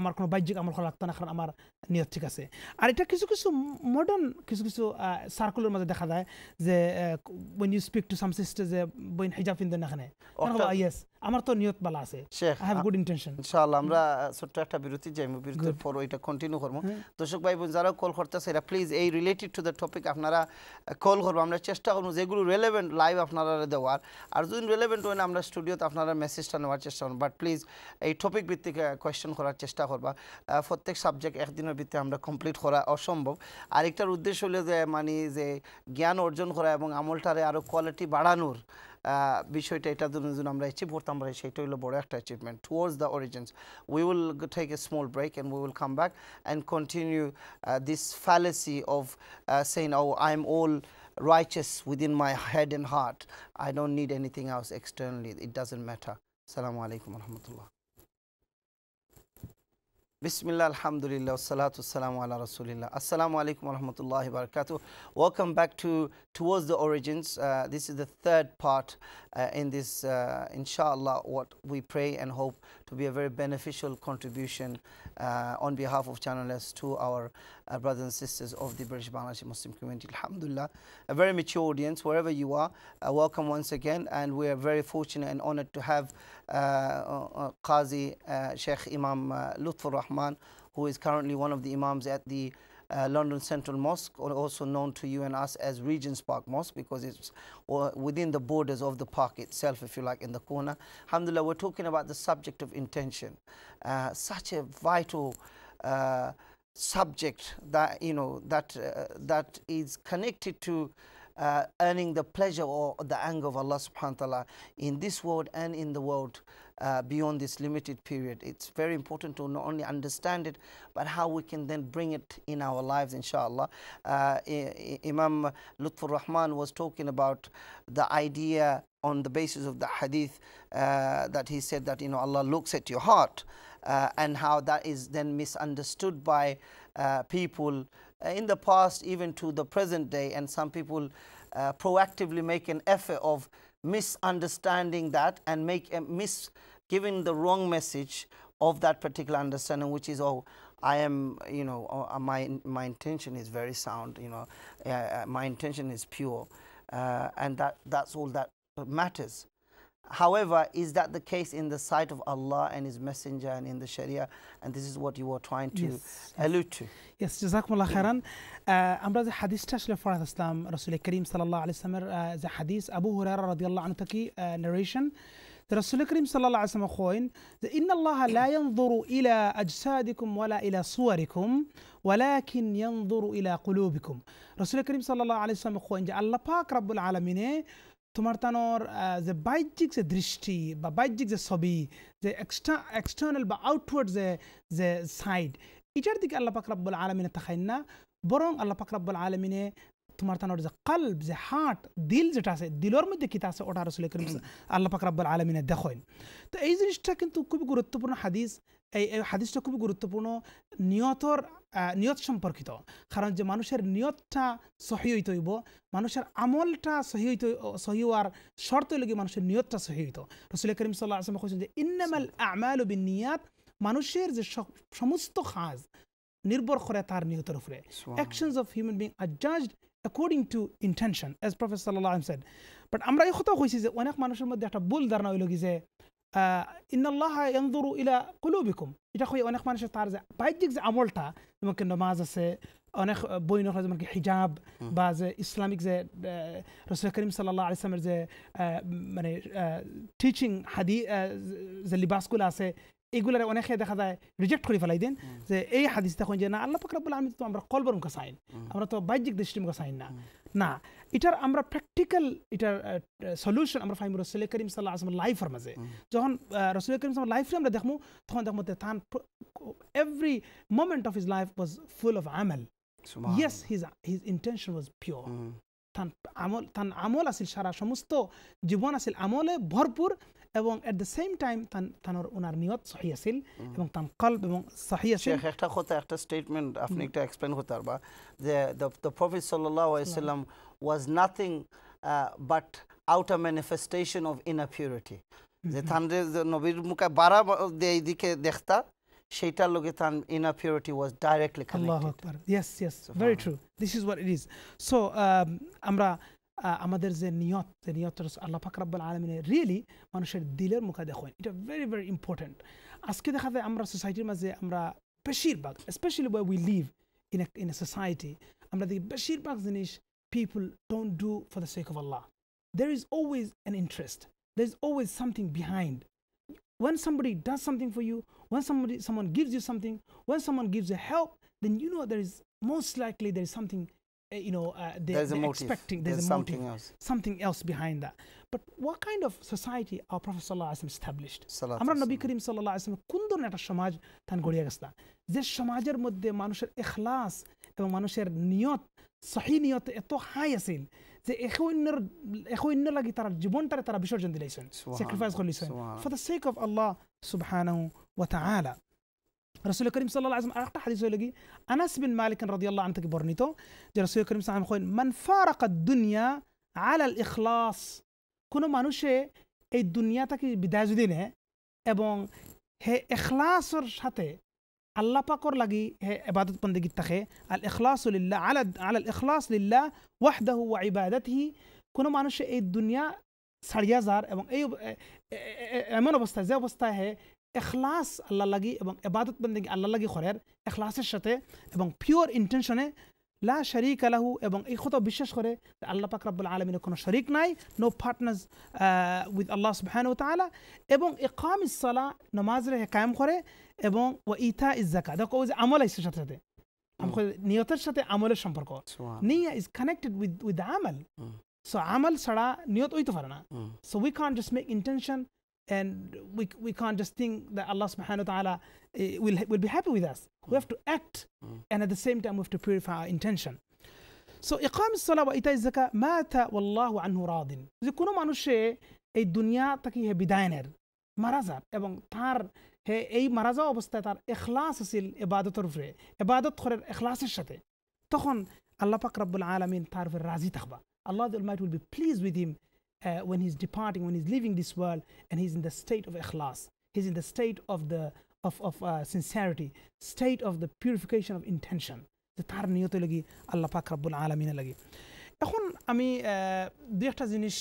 আমাৰ কোনো বাহ্যিক আমাৰ কোনো লাগত নাই কাৰণ আমাৰ নিয়ত ঠিক আছে আৰু এতিয়া কিছু কিছু মডাৰ্ণ কিছু কিছু চাৰ্কুলৰ মাজত দেখা যায় যে when you speak to some sister যে ৱেন হিজাব পিন্ধে আমার তো নিয়ত বালা আছে আই হ্যাভ গুড ইন্টেনশন ইনশাআল্লাহ আমরা ছোট্ট একটা বিরতি মু বিরতির পর ওইটা কন্টিনিউ করব দর্শক ভাই বোন যারা কল করতেছে এরা প্লিজ এই রিলেটেড টু দ্য টপিক আপনারা কল করব আমরা চেষ্টা করব যেগুলো রেলেভেন্ট লাইভ আপনারা দেওয়ার আর যদি রেলেভেন্ট হয় না আমরা স্টুডিওতে আপনারা মেসেজটা নেওয়ার চেষ্টা করব বাট প্লিজ এই টপিক ভিত্তিক কোয়েশ্চেন করার চেষ্টা করবা প্রত্যেক সাবজেক্ট একদিনের ভিত্তিতে আমরা কমপ্লিট করা অসম্ভব আরেকটার উদ্দেশ্য হলো যে মানে যে জ্ঞান অর্জন করা এবং আমলটারে আরও কোয়ালিটি বাড়ানোর বিষয়টা এটার জন্য যদি আমরা অ্যাচিভ করতাম পারি সেটা হলো বড় একটা achievement towards the origins we will take a small break and we will come back and continue this fallacy of সেইন ও I am all righteous within my head and heart. I don't need anything else externally. It doesn't matter. Assalamu alaikum wa rahmatullah. Bismillah, alhamdulillah, salatu salamu ala rasulillah. Assalamu alaikum warahmatullahi wabarakatuh. Welcome back to Towards the Origins. Uh, this is the third part uh, in this, uh, inshallah, what we pray and hope to be a very beneficial contribution uh, on behalf of Channel S to our uh, brothers and sisters of the British Bangladeshi Muslim community. Alhamdulillah. A very mature audience, wherever you are, uh, welcome once again. And we are very fortunate and honored to have uh, uh, Qazi uh, Sheikh Imam Lutfur Rahman, who is currently one of the Imams at the uh, London Central Mosque, or also known to you and us as Regent's Park Mosque, because it's within the borders of the park itself, if you like, in the corner. Alhamdulillah, we're talking about the subject of intention. Uh, such a vital uh, subject that, you know, that, that is connected to uh, earning the pleasure or the anger of Allah subhanahu wa ta'ala in this world and in the world uh, beyond this limited period. It's very important to not only understand it, but how we can then bring it in our lives, inshallah. Uh, I I Imam Lutfur Rahman was talking about the idea on the basis of the hadith uh, that he said that you know Allah looks at your heart uh, and how that is then misunderstood by uh, people uh, in the past even to the present day and some people uh, proactively make an effort of misunderstanding that and make a uh, mis giving the wrong message of that particular understanding which is oh I am you know oh, uh, my my intention is very sound you know uh, my intention is pure uh, and that that's all that matters However, is that the case in the sight of Allah and His Messenger and in the Sharia? And this is what you were trying to yes, allude to. Yes, Jazakumullah khairan. Rasul যে Sallallahu Alaihi Wasallam, the Hadith Abu Huraira radiallahu anhu হাদিস narration. The Rasul আনু Sallallahu Alaihi Wasallam করিম সাল্লাহ আসলাম খোয়েন যে ইন্নাল্লাহ লা ইয়ানজুরু ইলা আজসাদিকুম ওয়ালা ইলা সুয়ারিকুম ওয়ালাকিন ইয়ানজুরু ইলা কুলুবিকুম রসুল করিম সাল্লাহ আলিয়াম খোয়েন যে আল্লাহ পাক রাব্বুল আলামিনে তোমাৰ তানৰ যে বাহ্যিক যে দৃষ্টি বা বাহ্যিক যে ছবি যে এক্সট্ৰা এক্সটার্নাল বা আউটওয়ার্ড যে যে সাইড এটার দিকে আল্লাহ বলে আলমিনে তাকাইন না বরং আল্লাহ বলে আলমিনে তোমার তানোর যে কাল্ব যে হার্ট দিল যেটা আছে দিলর মধ্যে কিতা আছে ওটা রসুল করিম আল্লাহ পাকরাবুল আলমিনে দেখেন তো এই জিনিসটা কিন্তু খুবই গুরুত্বপূর্ণ হাদিস এই হাদিসটা খুবই গুরুত্বপূর্ণ নিয়তর নিয়ত সম্পর্কিত কারণ যে মানুষের নিয়তটা সহি হইতে হইব মানুষের আমলটা সহি হইতে সহি হওয়ার শর্ত লেগে মানুষের নিয়তটা সহি হইত রসুল করিম সাল্লাহ আসলাম কৈছেন যে ইন্নামাল আমাল বিন নিয়াত মানুষের যে সমস্ত কাজ নির্ভর করে তার নিহতের উপরে actions of human being are judged according to intention as prophet সাল্লাহ সেড বাট আমরা এই কথাও কইছি যে অনেক মানুষের মধ্যে একটা ভুল ধারণা হইল কি যে ইন্নাল্লাহ ইয়ানজুরু ইলা কুলুবিকুম এটা খুঁজে অনেক মানুষের তার যে বাহ্যিক যে আমলটা যেমন কি নমাজ আছে অনেক বই নখরা যেমন কি হিজাব বা যে ইসলামিক যে রসুল করিম সাল্লাহ আলিসামের যে মানে টিচিং হাদি যে লিবাসগুলো আছে এগুলার অনেকে দেখা যায় রিজেক্ট করে ফেলাই দেন যে এই হাদিস দেখুন যে না আল্লাহ ফাকরাবুল আমি তো আমরা কলবর মুখা চাইন আমরা তো বাহ্যিক দৃষ্টির চাইন না না এটার আমরা প্র্যাকটিক্যাল এটার সলিউশন আমরা ফাইম রসুল করিম সাল্লাহ আসলাম লাইফের মাঝে যখন রসুল করিম সাল লাইফে আমরা দেখবো তখন দেখবো তান every moment of his life was full of আমেল yes his his intention was pure তান আমল তান আমল আসিল সারা সমস্ত জীবন আসিল আমলে ভরপুর এবং অ্যাট দ্য সেম টাইম তানোর ওনার নিয়ত সহি আছিল এবং তান কল্প এবং সহি আছিল একটা কথা একটা স্টেটমেন্ট আপনি একটা এক্সপ্লেন করতে পারবা যে দ্য প্রফেট সাল্লাল্লাহু আলাইহি সাল্লাম was nothing but out a manifestation of inner purity যে থানরে নবীর মুখে বাড়া এইদিকে দেখতা সেইটার লগে তার ইনাপিউরিটি ওয়াজ ডাইরেক্টলি কানেক্টেড আল্লাহু আকবার yes yes very true this is what it is so আমরা আমাদের যে নিয়ত যে নিয়ত আল্লাহ ফাকরাবুল আলমিনের রিয়েলি মানুষের দিলের মুখে দেখেন এটা ভেরি ভেরি ইম্পর্টেন্ট আজকে দেখা যায় আমরা সোসাইটির মাঝে আমরা বেশিরভাগ specially we we live in in a society আমরা দেখি বেশিরভাগ জিনিস people don't do for the sake of Allah there is always an interest. There's always something behind. When somebody does something for you, when somebody someone gives you something, when someone gives you help, then you know there is most likely there is something Eh, you know, uh, they, are expecting there's, a something else, something else behind that. But what kind of society our Prophet established? Amra Nabi Karim kundur neta shomaj than goriyagasta. This shomajer mudde manusher ikhlas, ekam manusher niyot, sahi niyot eto highasil. The echo inner echo inner lagi tarar jibon sacrifice kholi For the sake of Allah Subhanahu wa Taala. رسول الكريم صلى الله عليه وسلم أعطى حديث لقي أنس بن مالك رضي الله عنه كبرنيتو رسول الكريم صلى الله عليه وسلم من فارق الدنيا على الإخلاص كنا ما نشى الدنيا تك بداية دينه এবং হে هي সাথে আল্লাহ الله লাগি হে ইবাদত বন্দেগি থাকে আল ইখলাস লিল্লাহ আলা আলা আল ইখলাস লিল্লাহ ওয়াহদাহু ওয়া ইবাদাতিহি কোন মানুষ এই দুনিয়া ছাড়িয়া যার এবং এই এমন অবস্থা যে এখলাস আল্লাহ লাগি এবং এবাদত বন্দী আল্লাহ লাগি খরের এখলাসের সাথে এবং পিওর ইন্টেনশনে লা শরিক আলাহু এবং এই কথা বিশ্বাস করে আল্লাহ পাক রাব্বুল আলমিনের কোনো শরিক নাই নো পার্টনার্স উইথ আল্লাহ সুবাহানু তালা এবং কাম ইসালা নমাজ রেহে কায়েম করে এবং ও ইথা ইজাকা দেখো ওই যে আমল আইসের সাথে সাথে নিয়তের সাথে আমলের সম্পর্ক নিয়া ইজ কানেক্টেড উইথ উইথ আমল সো আমল ছাড়া নিয়ত হইতে পারে না so we can just make intention and we, we can't just think that Allah subhanahu wa ta'ala will, will be happy with us. We have to act and at the same time we have to purify our intention. So, إقام الصلاة বা الزكاة জাকা والله عنه ওল্লাহ আনহু Radin যে কোনো মানুষে এই দুনিয়া তাকে হে বিদায়নের মারা যান এবং তার হে এই মারা যাওয়া অবস্থায় তার এখলাস আছিল এবাদতর উপরে এবাদত খরের এখলাসের সাথে তখন আল্লাহ পাক রাব্বুল আলমিন তার উপরে রাজি থাকবা Allah might will be please with him uh, when he's departing, when he's leaving this world, and he's in the state of ikhlas, he's in the state of the of, of uh, sincerity, state of the purification of intention. The tar niyoto lagi Allah pak Rabbul Alamin lagi. এখন আমি uh, দুইটা জিনিস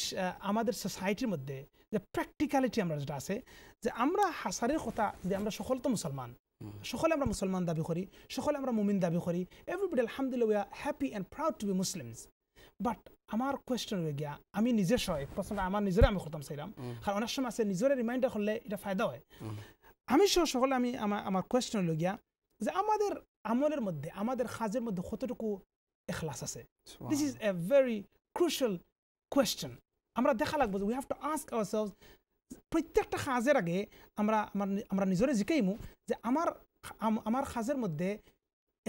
আমাদের সোসাইটির মধ্যে যে practicality আমরা যেটা আছে যে আমরা হাসারের কথা যে আমরা সকল তো amra সকলে আমরা মুসলমান দাবি করি সকলে আমরা মুমিন দাবি করি এভরিবডি আলহামদুলিল্লাহ we are happy and proud to but আমার কোয়েশ্চন হয়ে গিয়া আমি নিজে সয় প্রশ্নটা আমার নিজের আমি খতম চাইলাম কারণ অনেক সময় আছে নিজের রিমাইন্ডার করলে এটা ফায়দা হয় আমি সহ সকলে আমি আমার আমার কোয়েশ্চন হয়ে গিয়া যে আমাদের আমলের মধ্যে আমাদের কাজের মধ্যে কতটুকু এখলাস আছে this is a very crucial question আমরা দেখা লাগবো যে we have to ask ourselves প্রত্যেকটা কাজের আগে আমরা আমার আমরা নিজরে জিকেইমু যে আমার আমার কাজের মধ্যে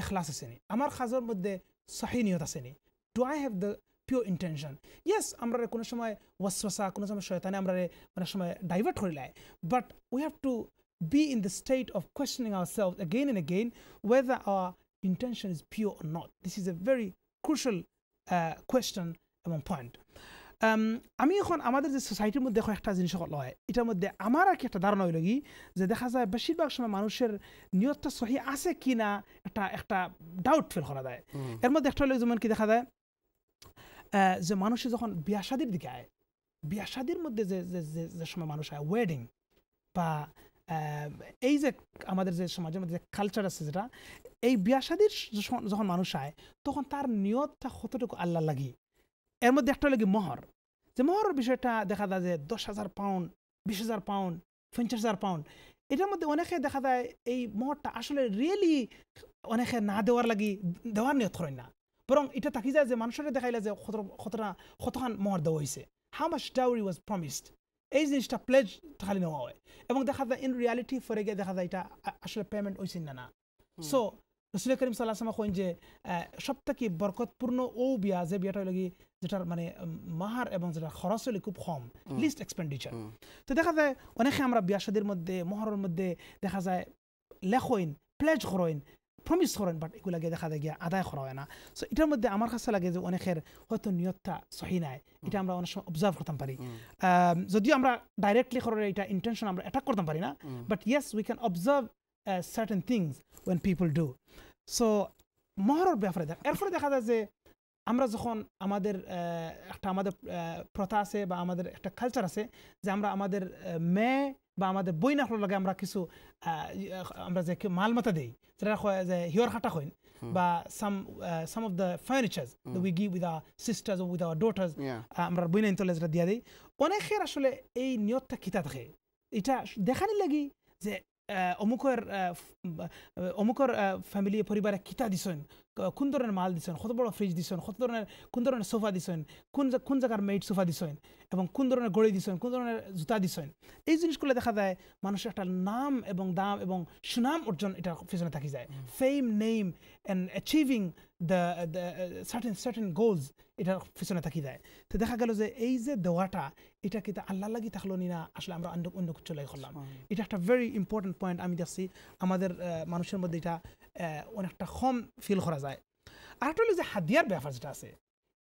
এখলাস আছে নি আমার কাজের মধ্যে সহি নিয়ত আছে নি do I have the pure intention yes আমরা কোনো সময় ওয়াসওয়াসা কোনো সময় শয়তানে আমরা অনেক সময় ডাইভার্ট হয়ে যায় but we have to be in the state of questioning ourselves again and again whether our intention is pure or not this is a very crucial question এবং পয়েন্ট আমি এখন আমাদের যে সোসাইটির মধ্যে এখন একটা জিনিস হয় এটার মধ্যে আমার আর কি একটা ধারণা হইল কি যে দেখা যায় বেশিরভাগ সময় মানুষের নিয়তটা সহি আছে কি না একটা একটা ডাউট ফিল করা যায় এর মধ্যে একটা হলো যেমন কি দেখা যায় যে মানুষ যখন বিয়াসাদির দিকে আয় বিয়াসাদির মধ্যে যে যে সময় মানুষ আয় ওয়েডিং বা এই যে আমাদের যে সমাজের মধ্যে যে কালচার আছে যেটা এই বিয়াসাদির যখন মানুষ আয় তখন তার নিয়তটা কতটুকু আল্লাহ লাগি এর মধ্যে একটা লাগে মহর যে মহরের বিষয়টা দেখা যায় যে দশ হাজার পাউন্ড বিশ হাজার পাউন্ড পঞ্চাশ হাজার পাউন্ড এটার মধ্যে অনেকে দেখা যায় এই মহরটা আসলে রিয়েলি অনেকে না দেওয়ার লাগি দেওয়ার নিয়ত করেন না বরং এটা থাকি যায় যে মানুষকে দেখাইলে যে কতটা কতখান মহার দেওয়া হয়েছে how much dowry was promised এই জিনিসটা প্লেজ খালি নেওয়া হয় এবং দেখা যায় ইন রিয়ালিটি ফরে গিয়ে দেখা যায় এটা আসলে পেমেন্ট হয়েছে না না সো রসুল করিম সাল্লাহ কইন যে সব থেকে বরকতপূর্ণ ও বিয়া যে বিয়াটা লাগি যেটার মানে মাহার এবং যেটা খরচ হলে খুব কম লিস্ট এক্সপেন্ডিচার তো দেখা যায় অনেকে আমরা বিয়াসাদের মধ্যে মহরের মধ্যে দেখা যায় লেখইন প্লেজ করইন প্রমিস করেন বাট এগুলাকে দেখা যায় গিয়া আদায় করা হয় না সো এটার মধ্যে আমার কাছে লাগে যে অনেকের হয়তো নিয়তটা সহি নাই এটা আমরা অনেক সময় অবজার্ভ করতাম পারি যদিও আমরা ডাইরেক্টলি করার এটা ইন্টেনশন আমরা অ্যাটাক করতাম পারি না but yes we can observe certain things when people do so মহরের ব্যাপারে দেখ এরপরে দেখা যায় যে আমরা যখন আমাদের একটা আমাদের প্রথা আছে বা আমাদের একটা কালচার আছে যে আমরা আমাদের মেয়ে বা আমাদের বই নাখলার লাগে আমরা কিছু আমরা যে মালমাতা দেই যেটা যে হিওর হাটা হইন বা some some of the furnitures we give with our sisters with our daughters আমরা বই নাইন তলে যেটা দিয়া দিই অনেকের আসলে এই নিয়তটা খিতা থাকে এটা দেখানি লাগি যে অমুকের অমুকের ফ্যামিলি পরিবারে খিতা দিছেন কোন ধরনের মাল দিছেন কত বড় ফ্রিজ দিছেন কত ধরনের কোন ধরনের সোফা দিছেন কোন কোন জায়গার মেইড সোফা দিছেন এবং কোন ধরনের গড়ি দিছেন কোন ধরনের জুতা দিছেন এই জিনিসগুলো দেখা যায় মানুষের একটা নাম এবং দাম এবং সুনাম অর্জন এটা পিছনে থাকি যায় fame name and achieving the certain certain goals এটা পিছনে থাকি যায় তো দেখা গেল যে এই যে দেওয়াটা এটা কিন্তু আল্লাহ লাগি থাকলো নি না আসলে আমরা অন্য অন্য কিছু করলাম এটা একটা ভেরি ইম্পর্টেন্ট পয়েন্ট আমি দেখছি আমাদের মানুষের মধ্যে এটা অনেকটা কম ফিল করা যায় আরেকটা হলো যে হাদিয়ার ব্যাপার যেটা আছে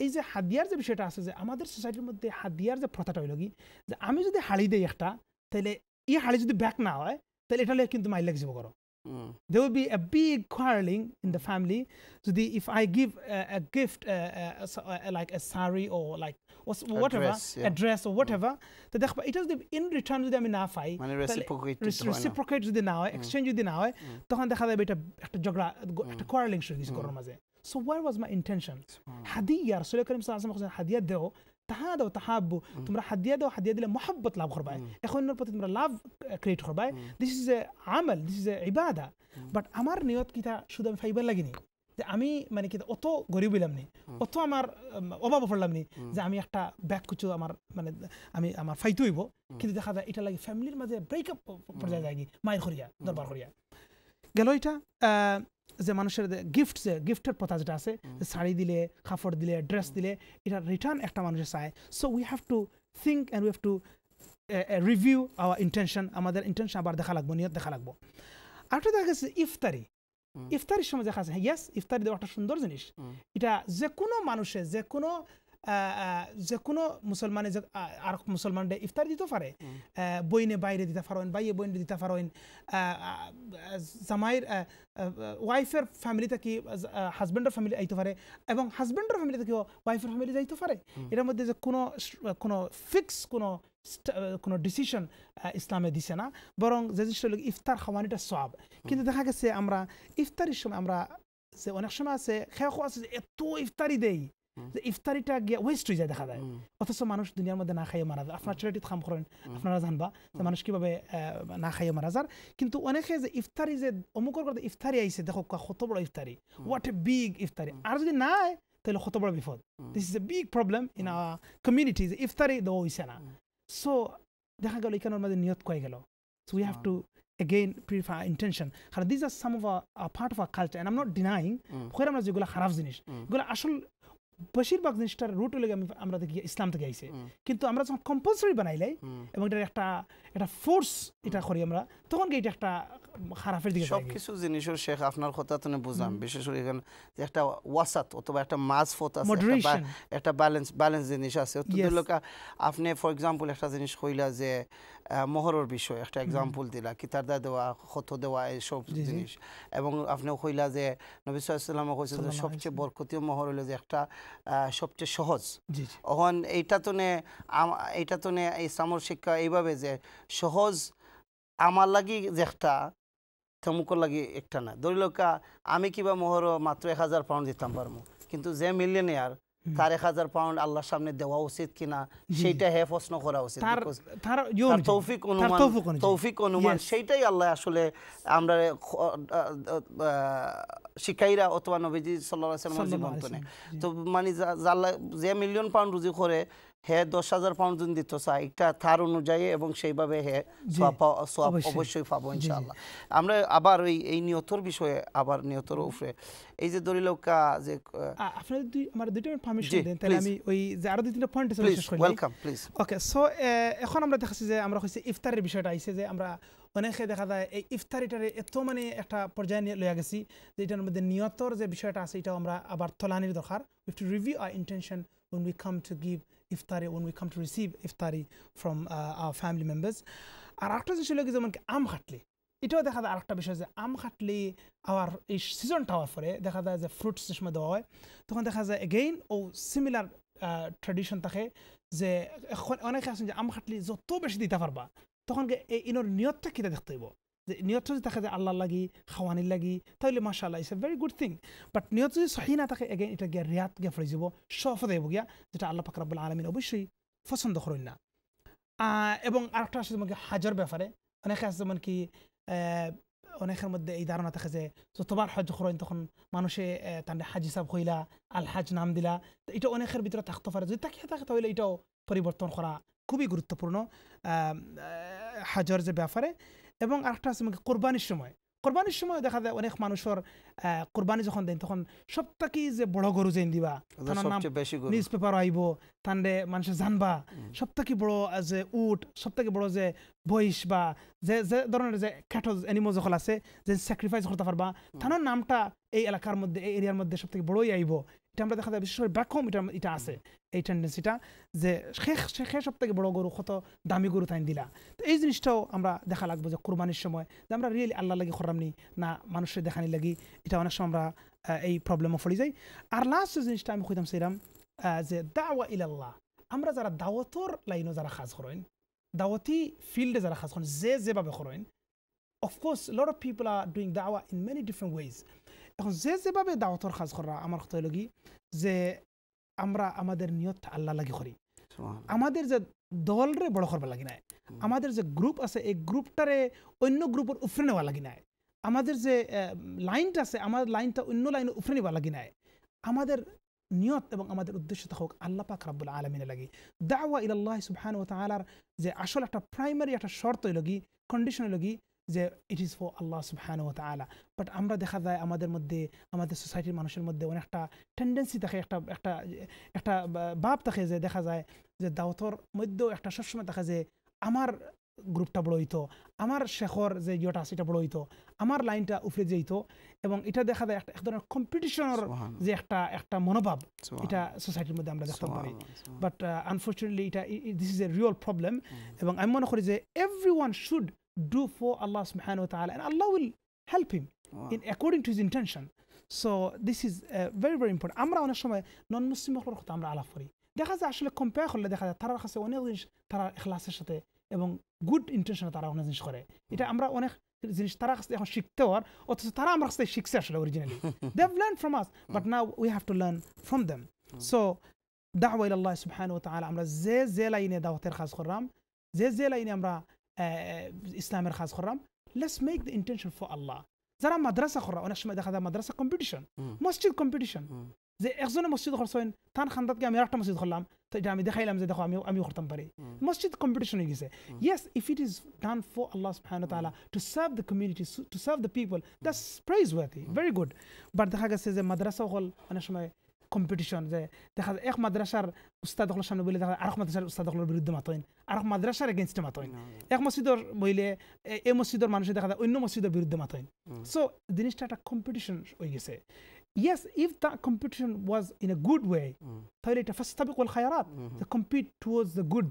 এই যে হাদিয়ার যে বিষয়টা আছে যে আমাদের সোসাইটির মধ্যে হাদিয়ার যে প্রথাটা হইল কি যে আমি যদি হাড়ি দিই একটা তাহলে এই হাড়ি যদি ব্যাক না হয় তাহলে এটা হলে কিন্তু মাইল যাব করো they will be a big quarreling in the family যদি if I give a gift like a sari or like or whatever address, yeah. address or whatever তো দেখবা এটা যদি ইন রিটার্ন যদি আমি না পাই মানে রেসিপ্রোকেট যদি না হয় এক্সচেঞ্জ mm. mm. তখন দেখা যাবে এটা একটা ঝগড়া mm. একটা কোয়ারেলিং শুরু গেছে ঘরের মাঝে so where was my intention হাদিয়া রসুল করিম সাল্লাম হাদিয়া দেও তাহা দাও তাহা আব্বু তোমরা হাদিয়া দাও হাদিয়া দিলে মহাব্বত লাভ করবাই এখন প্রতি তোমরা লাভ ক্রিয়েট করবাই দিস ইজ এ আমল দিস ইজ এ ইবাদা বাট আমার নিয়ত কিতা শুধু আমি ফাইবার লাগিনি যে আমি মানে কি অত গরিব হইলাম নি অত আমার অভাব পড়লাম নি যে আমি একটা ব্যাগ কিছু আমার মানে আমি আমার ফাইতে হইব কিন্তু দেখা যায় এটা লাগে ফ্যামিলির মাঝে ব্রেকআপ পর্যায়ে যায়নি মায়ের করিয়া দরবার করিয়া গেল এটা যে মানুষের গিফট যে গিফটের প্রথা যেটা আছে শাড়ি দিলে কাপড় দিলে ড্রেস দিলে এটা রিটার্ন একটা মানুষের চায় so we have to think and we have to review our intention আমাদের ইন্টেনশন আবার দেখা লাগবো নিয়ত দেখা লাগবো একটা দেখা গেছে ইফতারি ইফতারির সময় দেখা আছে ইয়াস হ্যাঁ, ইফতারি দেওয়া একটা সুন্দর জিনিস এটা যে কোনো মানুষে যে কোনো যে কোনো মুসলমানে যে আর মুসলমান ইফতার দিতে পারে বইনে বাইরে দিতে পারেন বাইয়ে বইনে দিতে পারেন জামাইয়ের ওয়াইফের ফ্যামিলি থেকে হাজব্যান্ডের ফ্যামিলি আইতে পারে এবং হাজব্যান্ডের ফ্যামিলি থেকেও ওয়াইফের ফ্যামিলি যাইতে পারে এটার মধ্যে যে কোনো কোনো ফিক্স কোনো কোনো ডিসিশন ইসলামে দিছে না বরং যে জিনিসটা হলো ইফতার খাওয়ানিটা মানে সব কিন্তু দেখা গেছে আমরা ইফতারির সময় আমরা যে অনেক সময় আছে খেয়া খাওয়া আছে এত ইফতারি দেই যে ইফতারিটা গিয়ে ওয়েস্ট হয়ে যায় দেখা যায় অথচ মানুষ দুনিয়ার মধ্যে না খাইয়ে মারা যায় আপনার ছেলেটির খাম করেন আপনারা জানবা যে মানুষ কিভাবে না খাইয়ে মারা যার কিন্তু অনেকে যে ইফতারি যে অমুকর কথা ইফতারি আইছে দেখো কত বড় ইফতারি হোয়াট এ বিগ ইফতারি আর যদি নাই তাহলে কত বড় বিপদ this is a big problem in a community যে ইফতারি দেওয়া হয়েছে না সো দেখা গেল এখানে আমাদের নিয়ত কয়ে গেল so we have to again purify intention কারণ this are some of a part of a culture and um not denying ওখানে আমরা যেগুলো খারাপ জিনিস mm. এগুলো আসল বেশিরভাগ জিনিসটার রুট হলে আমি আমরা দেখি ইসলাম থেকে আইসে কিন্তু আমরা যখন কম্পালসারি বানাইলাই এবং এটা একটা একটা ফোর্স এটা করি আমরা তখন কি এটা একটা খারাপের দিকে সব কিছু জিনিসের শেখ আপনার কথা তো বুঝলাম বিশেষ করে এখানে একটা ওয়াসাত অথবা একটা মাস ফোত আছে একটা ব্যালেন্স ব্যালেন্স জিনিস আছে তো লোক আপনি ফর এক্সাম্পল একটা জিনিস কইলা যে মোহরের বিষয় একটা এক্সাম্পল দিলা কিতারদা দেওয়া ক্ষত দেওয়া এইসব জিনিস এবং আপনি কইলা যে নবী সাল্লাম কইছে যে সবচেয়ে বরকতীয় মোহর হইল যে একটা সবচেয়ে সহজ অহন এইটা তো নে এইটা তো নে এই সামর শিক্ষা এইভাবে যে সহজ আমার লাগি যে একটা তেমুকর লাগি একটা না ধরিল আমি কিবা মোহর মাত্র এক হাজার পাউন্ড দিতাম পারবো কিন্তু যে মিলিয়নিয়ার তার এক হাজার পাউন্ড আল্লাহর সামনে দেওয়া উচিত কিনা সেইটা হ্যাঁ প্রশ্ন করা উচিত তৌফিক অনুমান তৌফিক অনুমান সেইটাই আল্লাহ আসলে আমরা শিকাইরা অথবা নবীজি সাল্লাহ জীবন তো মানে যে মিলিয়ন পাউন্ড রুজি করে হে দশ হাজার পাউন্ড যদি দিত এটা তার অনুযায়ী এবং সেইভাবে হে অবশ্যই পাবো আমরা আবার ওই এই নিয়তর বিষয়ে আবার নিয়তর উপরে এই যে যে দুই আমার পারমিশন দেন তাহলে আমি ওই যে আরো দুই তিনটা point please welcome please okay so এখন আমরা দেখাচ্ছি যে আমরা হচ্ছে ইফতারের বিষয়টা আইছে যে আমরা অনেকে দেখা যায় এই ইফতারিটারে এত মানে একটা পর্যায়ে নিয়ে লইয়া গেছি যে এটার মধ্যে নিয়তর যে বিষয়টা আছে এটা আমরা আবার তলানির দরকার to review our intention when we come to give ইফতারে when we come to receive ইফতারি from uh, our family members আর একটা জিনিস হলো কি যেমন আম খাটলে এটাও দেখা যায় আরেকটা বিষয় যে আম খাটলে আবার এই সিজনটা হওয়ার পরে দেখা যায় যে ফ্রুটস যে দেওয়া হয় তখন দেখা যায় এগেইন ও সিমিলার ট্রেডিশন থাকে যে এখন অনেকে আছেন যে আম খাটলে যত বেশি দিতে পারবা তখন এই ইনোর নিয়তটা কিতা দেখতে হইব যে নিয়ত যদি থাকে যে আল্লাহ লাগি খাওয়ানির লাগি তাহলে মাশাল্লাহ is a very good thing but নিয়ত যদি সহি না থাকে এগেন এটা গিয়া রিয়াত গিয়া ফেলে যাব সফ দেব গিয়া যেটা আল্লাহ ফাকরাবুল আলমিন অবশ্যই পছন্দ করেন না এবং আরেকটা যেমন কি হাজার ব্যাপারে অনেকে আছে যেমন কি অনেকের মধ্যে এই ধারণা থাকে যে যতবার হজ করেন তখন মানুষে তাহলে হাজি সাহ হইলা আল হাজ নাম দিলা এটা অনেকের ভিতরে থাকতে পারে যদি তাকিয়ে থাকে তাহলে এটাও পরিবর্তন করা খুবই গুরুত্বপূর্ণ হাজর যে ব্যাপারে এবং আরেকটা আছে মানে কোরবানির সময় কোরবানির সময় দেখা যায় অনেক মানুষের কোরবানি যখন দেন তখন সপ্তাহে যে বড় গরু যেন দিবা নিউজ পেপার আইব তান্ডে মানুষের জানবা সপ্তাহে বড় যে উট সপ্তাহে বড় যে বইস বা যে যে ধরনের যে ক্যাটল অ্যানিমাল যখন আছে যে স্যাক্রিফাইস করতে পারবা থানার নামটা এই এলাকার মধ্যে এই এরিয়ার মধ্যে সব থেকে বড়ই আইব এটা আমরা দেখা যায় বিশেষ করে ব্যাকহোম এটা এটা আছে এই টেন্ডেন্সিটা যে শেষ শেষ সব থেকে বড় গরু কত দামি গরু তাই দিলা তো এই জিনিসটাও আমরা দেখা লাগবো যে কোরবানির সময় যে আমরা রিয়েলি আল্লাহ লাগি খরাম নি না মানুষের দেখানি লাগি এটা অনেক সময় আমরা এই প্রবলেমও ফলি যাই আর লাস্ট জিনিসটা আমি কইতাম সেরাম যে দাওয়া ইলাল্লাহ আমরা যারা দাওয়াতর লাইনও যারা কাজ করেন দাওয়াতি ফিল্ডে যারা কাজ করেন যে যেভাবে করেন of course lot of people are doing দাওয়া ইন মেনি ডিফারেন্ট ওয়েজ এখন যে যেভাবে দাওয়াতর কাজ করা আমার কথা লাগি যে আমরা আমাদের নিয়তটা আল্লাহ লাগি করি আমাদের যে দলরে বড় করবার লাগি নাই আমাদের যে গ্রুপ আছে এই গ্রুপটারে অন্য গ্রুপের উফরে নেওয়া লাগি নাই আমাদের যে লাইনটা আছে আমাদের লাইনটা অন্য লাইনে উফরে নেওয়া লাগি নাই আমাদের নিয়ত এবং আমাদের উদ্দেশ্য হোক আল্লাহ পাক রাব্বুল আলমিনে লাগি দাওয়া ইল্লাহ সুবহান ও তালার যে আসল একটা প্রাইমারি একটা শর্ত লগি কন্ডিশন লগি যে ইট ইজ ফর আল্লাহ সুবহানু তালা বাট আমরা দেখা যায় আমাদের মধ্যে আমাদের সোসাইটির মানুষের মধ্যে অনেকটা টেন্ডেন্সি থাকে একটা একটা একটা ভাব থাকে যে দেখা যায় যে দাওতর মধ্যেও একটা সবসময় দেখা যে আমার গ্রুপটা বড় হইতো আমার শেখর যে ইয়েটা আছে এটা বড় হইতো আমার লাইনটা উফরে যেত এবং এটা দেখা যায় একটা এক ধরনের কম্পিটিশনের যে একটা একটা মনোভাব এটা সোসাইটির মধ্যে আমরা দেখতে পারি বাট আনফর্চুনেটলি uh, এটা this is a real problem এবং আমি মনে করি যে every one should do for Allah subhanahu wa ta'ala. And Allah will help him in, according to his intention. So this is uh, very, very important. Amra on a shama, non Muslim or Rukta Amra ala fori. They have actually compare the they have a tarah has a one inch tarah ikhlas shate among good intention of tarah on a zinch amra on a zinch tarah has or to tarah originally. <laughs> They've learned from us, but now we have to learn from them. Hmm. So دعوة إلى الله سبحانه وتعالى عمرا زي زي لا يني دعوة ترخص خرام زي زي لا يني عمرا آه، اسلام رخاص خرم let's make the intention for Allah زرا مدرسة خرا أنا شو مدرسة مدرسة competition مسجد competition زي أخذنا مسجد خرا سوين تان خندت كي أمي مسجد خلام تجاه أمي دخيل زي دخو أمي أمي خرتم بري مسجد competition يجي زي yes if it is done for Allah سبحانه وتعالى to serve the community to serve the people that's praiseworthy very good but دخا كسي زي مدرسة خل أنا شو competition যে দেখা যায় এক মাদ্রাসার উস্তাদ হলো সামনে বলে দেখা যায় আরেক মাদ্রাসার উস্তাদ হলোর বিরুদ্ধে মাতইন আরেক মাদ্রাসার এগেনস্টে মাতইন এক মসজিদর বইলে এই মসজিদের মানুষের দেখা যায় অন্য মসজিদের বিরুদ্ধে মাতইন সো জিনিসটা একটা কম্পিটিশন হয়ে গেছে yes if the competition was in a good way তাহলে এটা কল খায়রাত the compete towards the good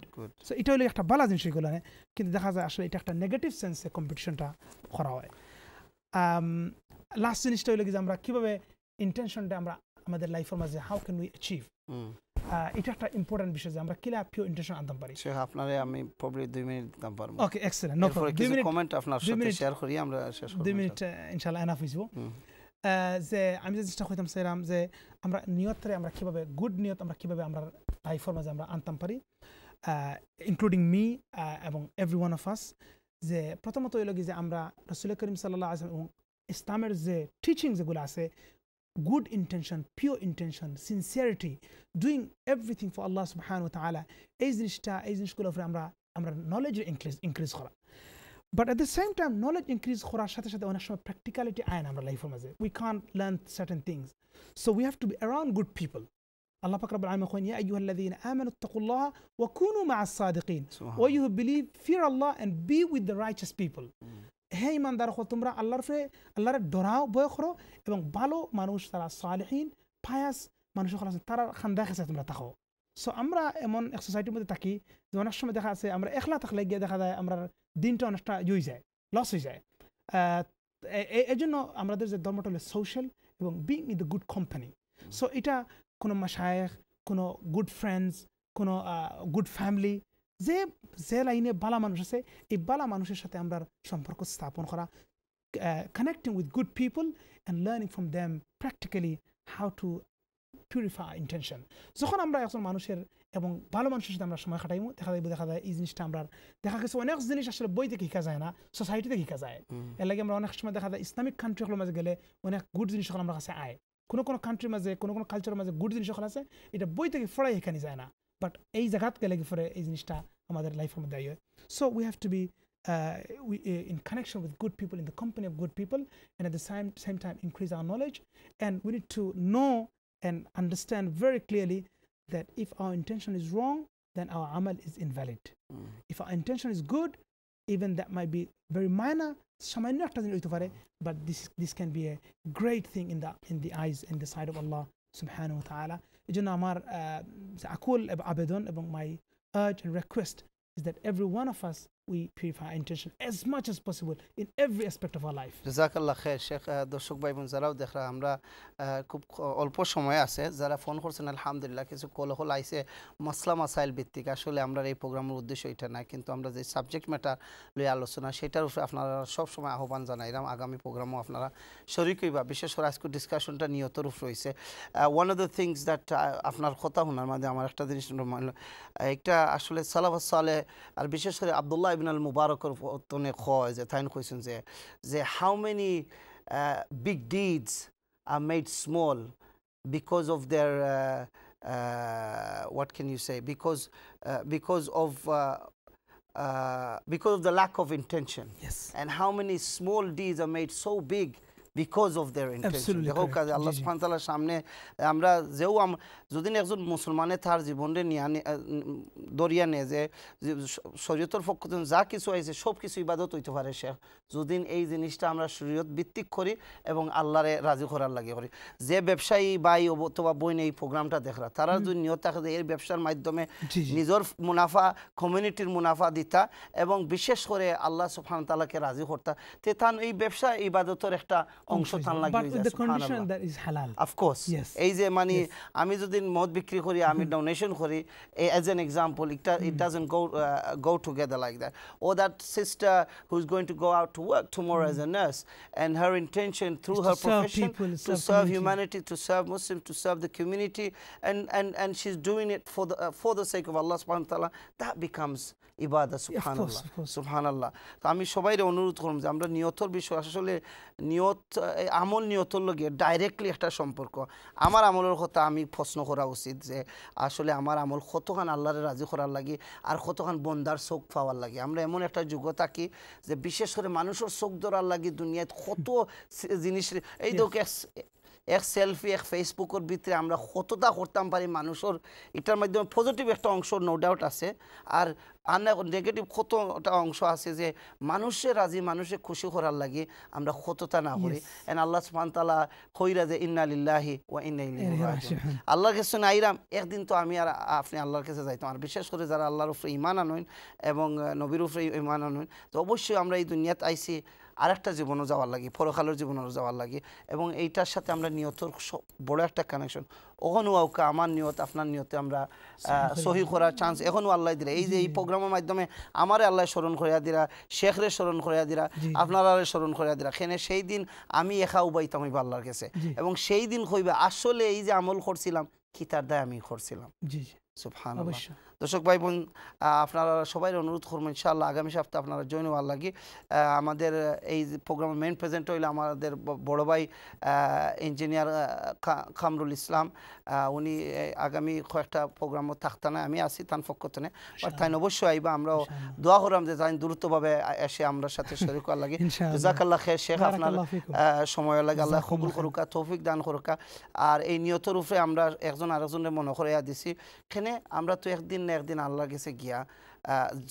so এটা হলো একটা ভালো জিনিস হয়ে কিন্তু দেখা যায় আসলে এটা একটা নেগেটিভ সেন্সে কম্পিটিশনটা করা হয় লাস্ট জিনিসটা হইলে কি যে আমরা কীভাবে ইন্টেনশনটা আমরা আমাদের লাইফের মাঝে হাউ ক্যান উই অ্যাচিভ এটা একটা ইম্পর্টেন্ট বিষয় যে আমরা কিলা পিও ইন্টেনশন আনতে পারি শেখ আপনারে আমি প্রবলি 2 মিনিট দিতাম পারবো okay excellent no problem 2 minute comment আপনার সাথে শেয়ার করি আমরা শেষ করব 2 মিনিট ইনশাআল্লাহ এনাফ হইব যে আমি যে জিনিসটা কইতাম স্যারাম যে আমরা নিয়তরে আমরা কিভাবে গুড নিয়ত আমরা কিভাবে আমরা লাইফের মাঝে আমরা আনতাম পারি ইনক্লুডিং মি এবং এভরি ওয়ান অফ আস যে প্রথমত হইল কি যে আমরা রসুল করিম সাল্লাহ আজম এবং ইসলামের যে টিচিং যেগুলো আছে good intention, pure intention, sincerity, doing everything for Allah subhanahu wa ta'ala, knowledge increase khura. But at the same time, knowledge increase khura shata shata practicality ayan amra life maze. We can't learn certain things. So we have to be around good people. Allah pakra bil alamin ya ayyuhal ladhina amanu attaqullaha wa kunu ma'as sadiqeen. Or you who believe, fear Allah and be with the righteous people. Mm. হে ইমানদার হো তোমরা আল্লাহর ফে আল্লাহর ডরাও বয় করো এবং ভালো মানুষ তারা সালহীন ফায়াস মানুষ সকল আছে তারা খান্দা খেছে তোমরা থাকো সো আমরা এমন এক সোসাইটির মধ্যে থাকি যে অনেক সময় দেখা আছে আমরা একলা থাকলে গিয়ে দেখা যায় আমরা দিনটা অনেকটা জয়ী ইয়ে যায় লস হয়ে যায় এই জন্য আমাদের যে ধর্মটা হলো সোশ্যাল এবং being in the good company so এটা কোনো মাসায়েক কোনো গুড ফ্রেন্ডস কোনো গুড ফ্যামিলি যে যে লাইনে বালা মানুষ আছে এই বালা মানুষের সাথে আমরা সম্পর্ক স্থাপন করা connecting with good people and learning from them practically how to purify intention যখন আমরা একজন মানুষের এবং ভালো মানুষের সাথে আমরা সময় খাটাইমু দেখা যাইব দেখা যায় এই জিনিসটা আমরা দেখা গেছে অনেক জিনিস আসলে বই থেকে শিখা যায় না সোসাইটিতে শিখা যায় এর লাগে আমরা অনেক সময় দেখা যায় ইসলামিক কান্ট্রিগুলোর মাঝে গেলে অনেক গুড জিনিস আমরা কাছে আয় কোনো কোনো কান্ট্রির মাঝে কোনো কোনো কালচারের মাঝে গুড জিনিস সকল আছে এটা বই থেকে ফড়াই এখানে যায় না But এই জায়গাত গেলে কি পরে এই জিনিসটা আমাদের লাইফের মধ্যে আই হয় so we have to in connection with good people, in the company of good people, and at the same, same time increase our knowledge. And we need to know and understand very clearly that if our intention is wrong, then our amal is invalid. Mm. If our intention is good, even that might be very minor, Some but this, this can be a great thing in the, in the eyes in the sight of Allah subhanahu wa ta'ala. এই জন্য আমার আকুল আবেদন এবং my urge and request is that every one of us we purify our intention as much as possible in every aspect of our life. জাজাকাল্লাহ খের শেখ দর্শক ভাই বোন যারাও দেখরা আমরা uh, খুব অল্প সময় আছে যারা ফোন করছেন আলহামদুলিল্লাহ কিছু কলহল আইছে মাসলা মাসাইল ভিত্তিক আসলে আমরা এই প্রোগ্রামের উদ্দেশ্য এটা না কিন্তু আমরা যে সাবজেক্ট ম্যাটার লই আলোচনা সেটার উপরে আপনারা সবসময় আহ্বান জানাইলাম আগামী প্রোগ্রামও আপনারা শরিকই বা বিশেষ করে আজকে ডিসকাশনটা নিয়ত রূপ রইছে one of the things that আপনার কথা শোনার মাঝে আমার একটা জিনিস একটা আসলে সালাফ সালে আর বিশেষ করে আব্দুল্লাহ ibn al-Mubarakar question যে how many uh, big deeds are made small because of their uh, uh, what can you say because uh, because of uh, uh, because of the lack of intention yes and how many small deeds are made so big because of their intention দেখো আল্লাহ সুবহান তাআলার সামনে আমরা যেও যদি একজন মুসলমানে তার জীবনে নিয়া দরিয়া নে যে শরীয়তের পক্ষ যা কিছু আছে সব কিছু ইবাদত হইতে পারে সে যদি এই জিনিসটা আমরা শরীয়ত ভিত্তিক করি এবং আল্লাহরে রাজি করার লাগে করি যে ব্যবসায়ী বাই অথবা বোন এই প্রোগ্রামটা দেখরা তারা যদি নিয়ত থাকে যে এর ব্যবসার মাধ্যমে নিজের মুনাফা কমিউনিটির মুনাফা দিতা এবং বিশেষ করে আল্লাহ সুফান তালাকে রাজি করতা তে তান এই ব্যবসা ইবাদতের একটা অংশ তার লাগে অফ কোর্স এই যে মানে আমি যদি মদ বিক্রি করি আমি ডোনেশন করি এজ এন এক্সাম্পল ইটা it doesn't go go together like that oh that sister who is going to go out to work tomorrow as a nurse and her intention through her profession to serve humanity to serve Muslim to serve the community and and and she is doing it for the for the sake of আল্লাহ সুবহানাহু ওয়া তাআলা that becomes ইবাদা সুবহানাল্লাহ সুবহানাল্লাহ তো আমি সবাইরে অনুরোধ করব যে আমরা নিয়তর বিষয় আসলে নিয়ত আমল নিয়তর লগে ডাইরেক্টলি একটা সম্পর্ক আমার আমলের কথা আমি প্রশ্ন করা উচিত যে আসলে আমার আমল কতখান আল্লাহরে রাজি করার লাগে আর কতখান বন্দার চোখ পাওয়ার লাগে আমরা এমন একটা যুগ থাকি যে বিশেষ করে মানুষের চোখ ধরার লাগে দুনিয়ায় কত জিনিস এই দোকে এক সেলফি এক ফেসবুকের ভিতরে আমরা কতটা করতাম পারি মানুষের এটার মাধ্যমে পজিটিভ একটা অংশ নো ডাউট আছে আর আনা নেগেটিভ কতটা অংশ আছে যে মানুষে রাজি মানুষে খুশি করার লাগে আমরা কতটা না করি এন আল্লাহ সুফানতালা হইরা যে ইন্নালিল্লাহি ও ইন্নাইলিল্লাহি আল্লাহর কাছে আইরাম একদিন তো আমি আর আপনি আল্লাহর কাছে যাইতাম আর বিশেষ করে যারা আল্লাহর উপরে ইমান আনইন এবং নবীর উপরে ইমান আনইন তো অবশ্যই আমরা এই দুনিয়াতে আইসি আরেকটা জীবনও যাওয়ার লাগে পরকালের জীবনেরও যাওয়ার লাগে এবং এইটার সাথে আমরা নিয়তর বড় একটা কানেকশন ওখানেও আউকা আমার নিয়ত আপনার নিয়তে আমরা সহি করার চান্স এখনও আল্লাহ দিলা এই যে এই প্রোগ্রামের মাধ্যমে আমারে আল্লাহ স্মরণ করিয়া দিলা শেখরে স্মরণ করিয়া দিলা আল্লাহ স্মরণ করিয়া দিলা সেনে সেই দিন আমি একা উবাইতাম হইবা আল্লাহর কাছে এবং সেই দিন হইবা আসলে এই যে আমল করছিলাম কিতার দায় আমি করছিলাম জি জি সুফান অবশ্যই দর্শক ভাই বোন আপনারা সবাই অনুরোধ করবো ইনশাআল্লাহ আগামী সপ্তাহে আপনারা জয়েন হওয়ার লাগি আমাদের এই প্রোগ্রামের মেন প্রেজেন্ট হইলে আমাদের বড় ভাই ইঞ্জিনিয়ার কামরুল ইসলাম উনি আগামী কয়েকটা প্রোগ্রামও থাকতেন আমি আসি তান ফক্ষতনে আর তাই অবশ্যই আইবা আমরাও দোয়া করলাম যে তাই দ্রুতভাবে এসে আমরা সাথে শরীর করার লাগে জাকাল্লা খে শেখ আপনার সময় লাগে আল্লাহ কবুল করুকা তৌফিক দান করুকা আর এই নিয়ত উপরে আমরা একজন আরেকজনের মনে করে দিছি এখানে আমরা তো একদিন একদিন আল্লাহর কাছে গিয়া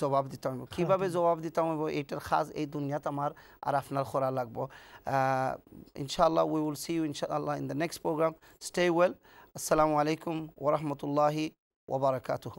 জবাব দিতে হইব কীভাবে হ্যাঁ। জবাব দিতে হইব এইটার খাজ এই দুনিয়াত আমার আর আপনার খোরা লাগবো ইনশাআল্লাহ উই উইল সি ইউ ইনশাআল্লাহ in the next program stay well আসসালামু আলাইকুম ওরহমতুল্লাহি ওবরাকাতহ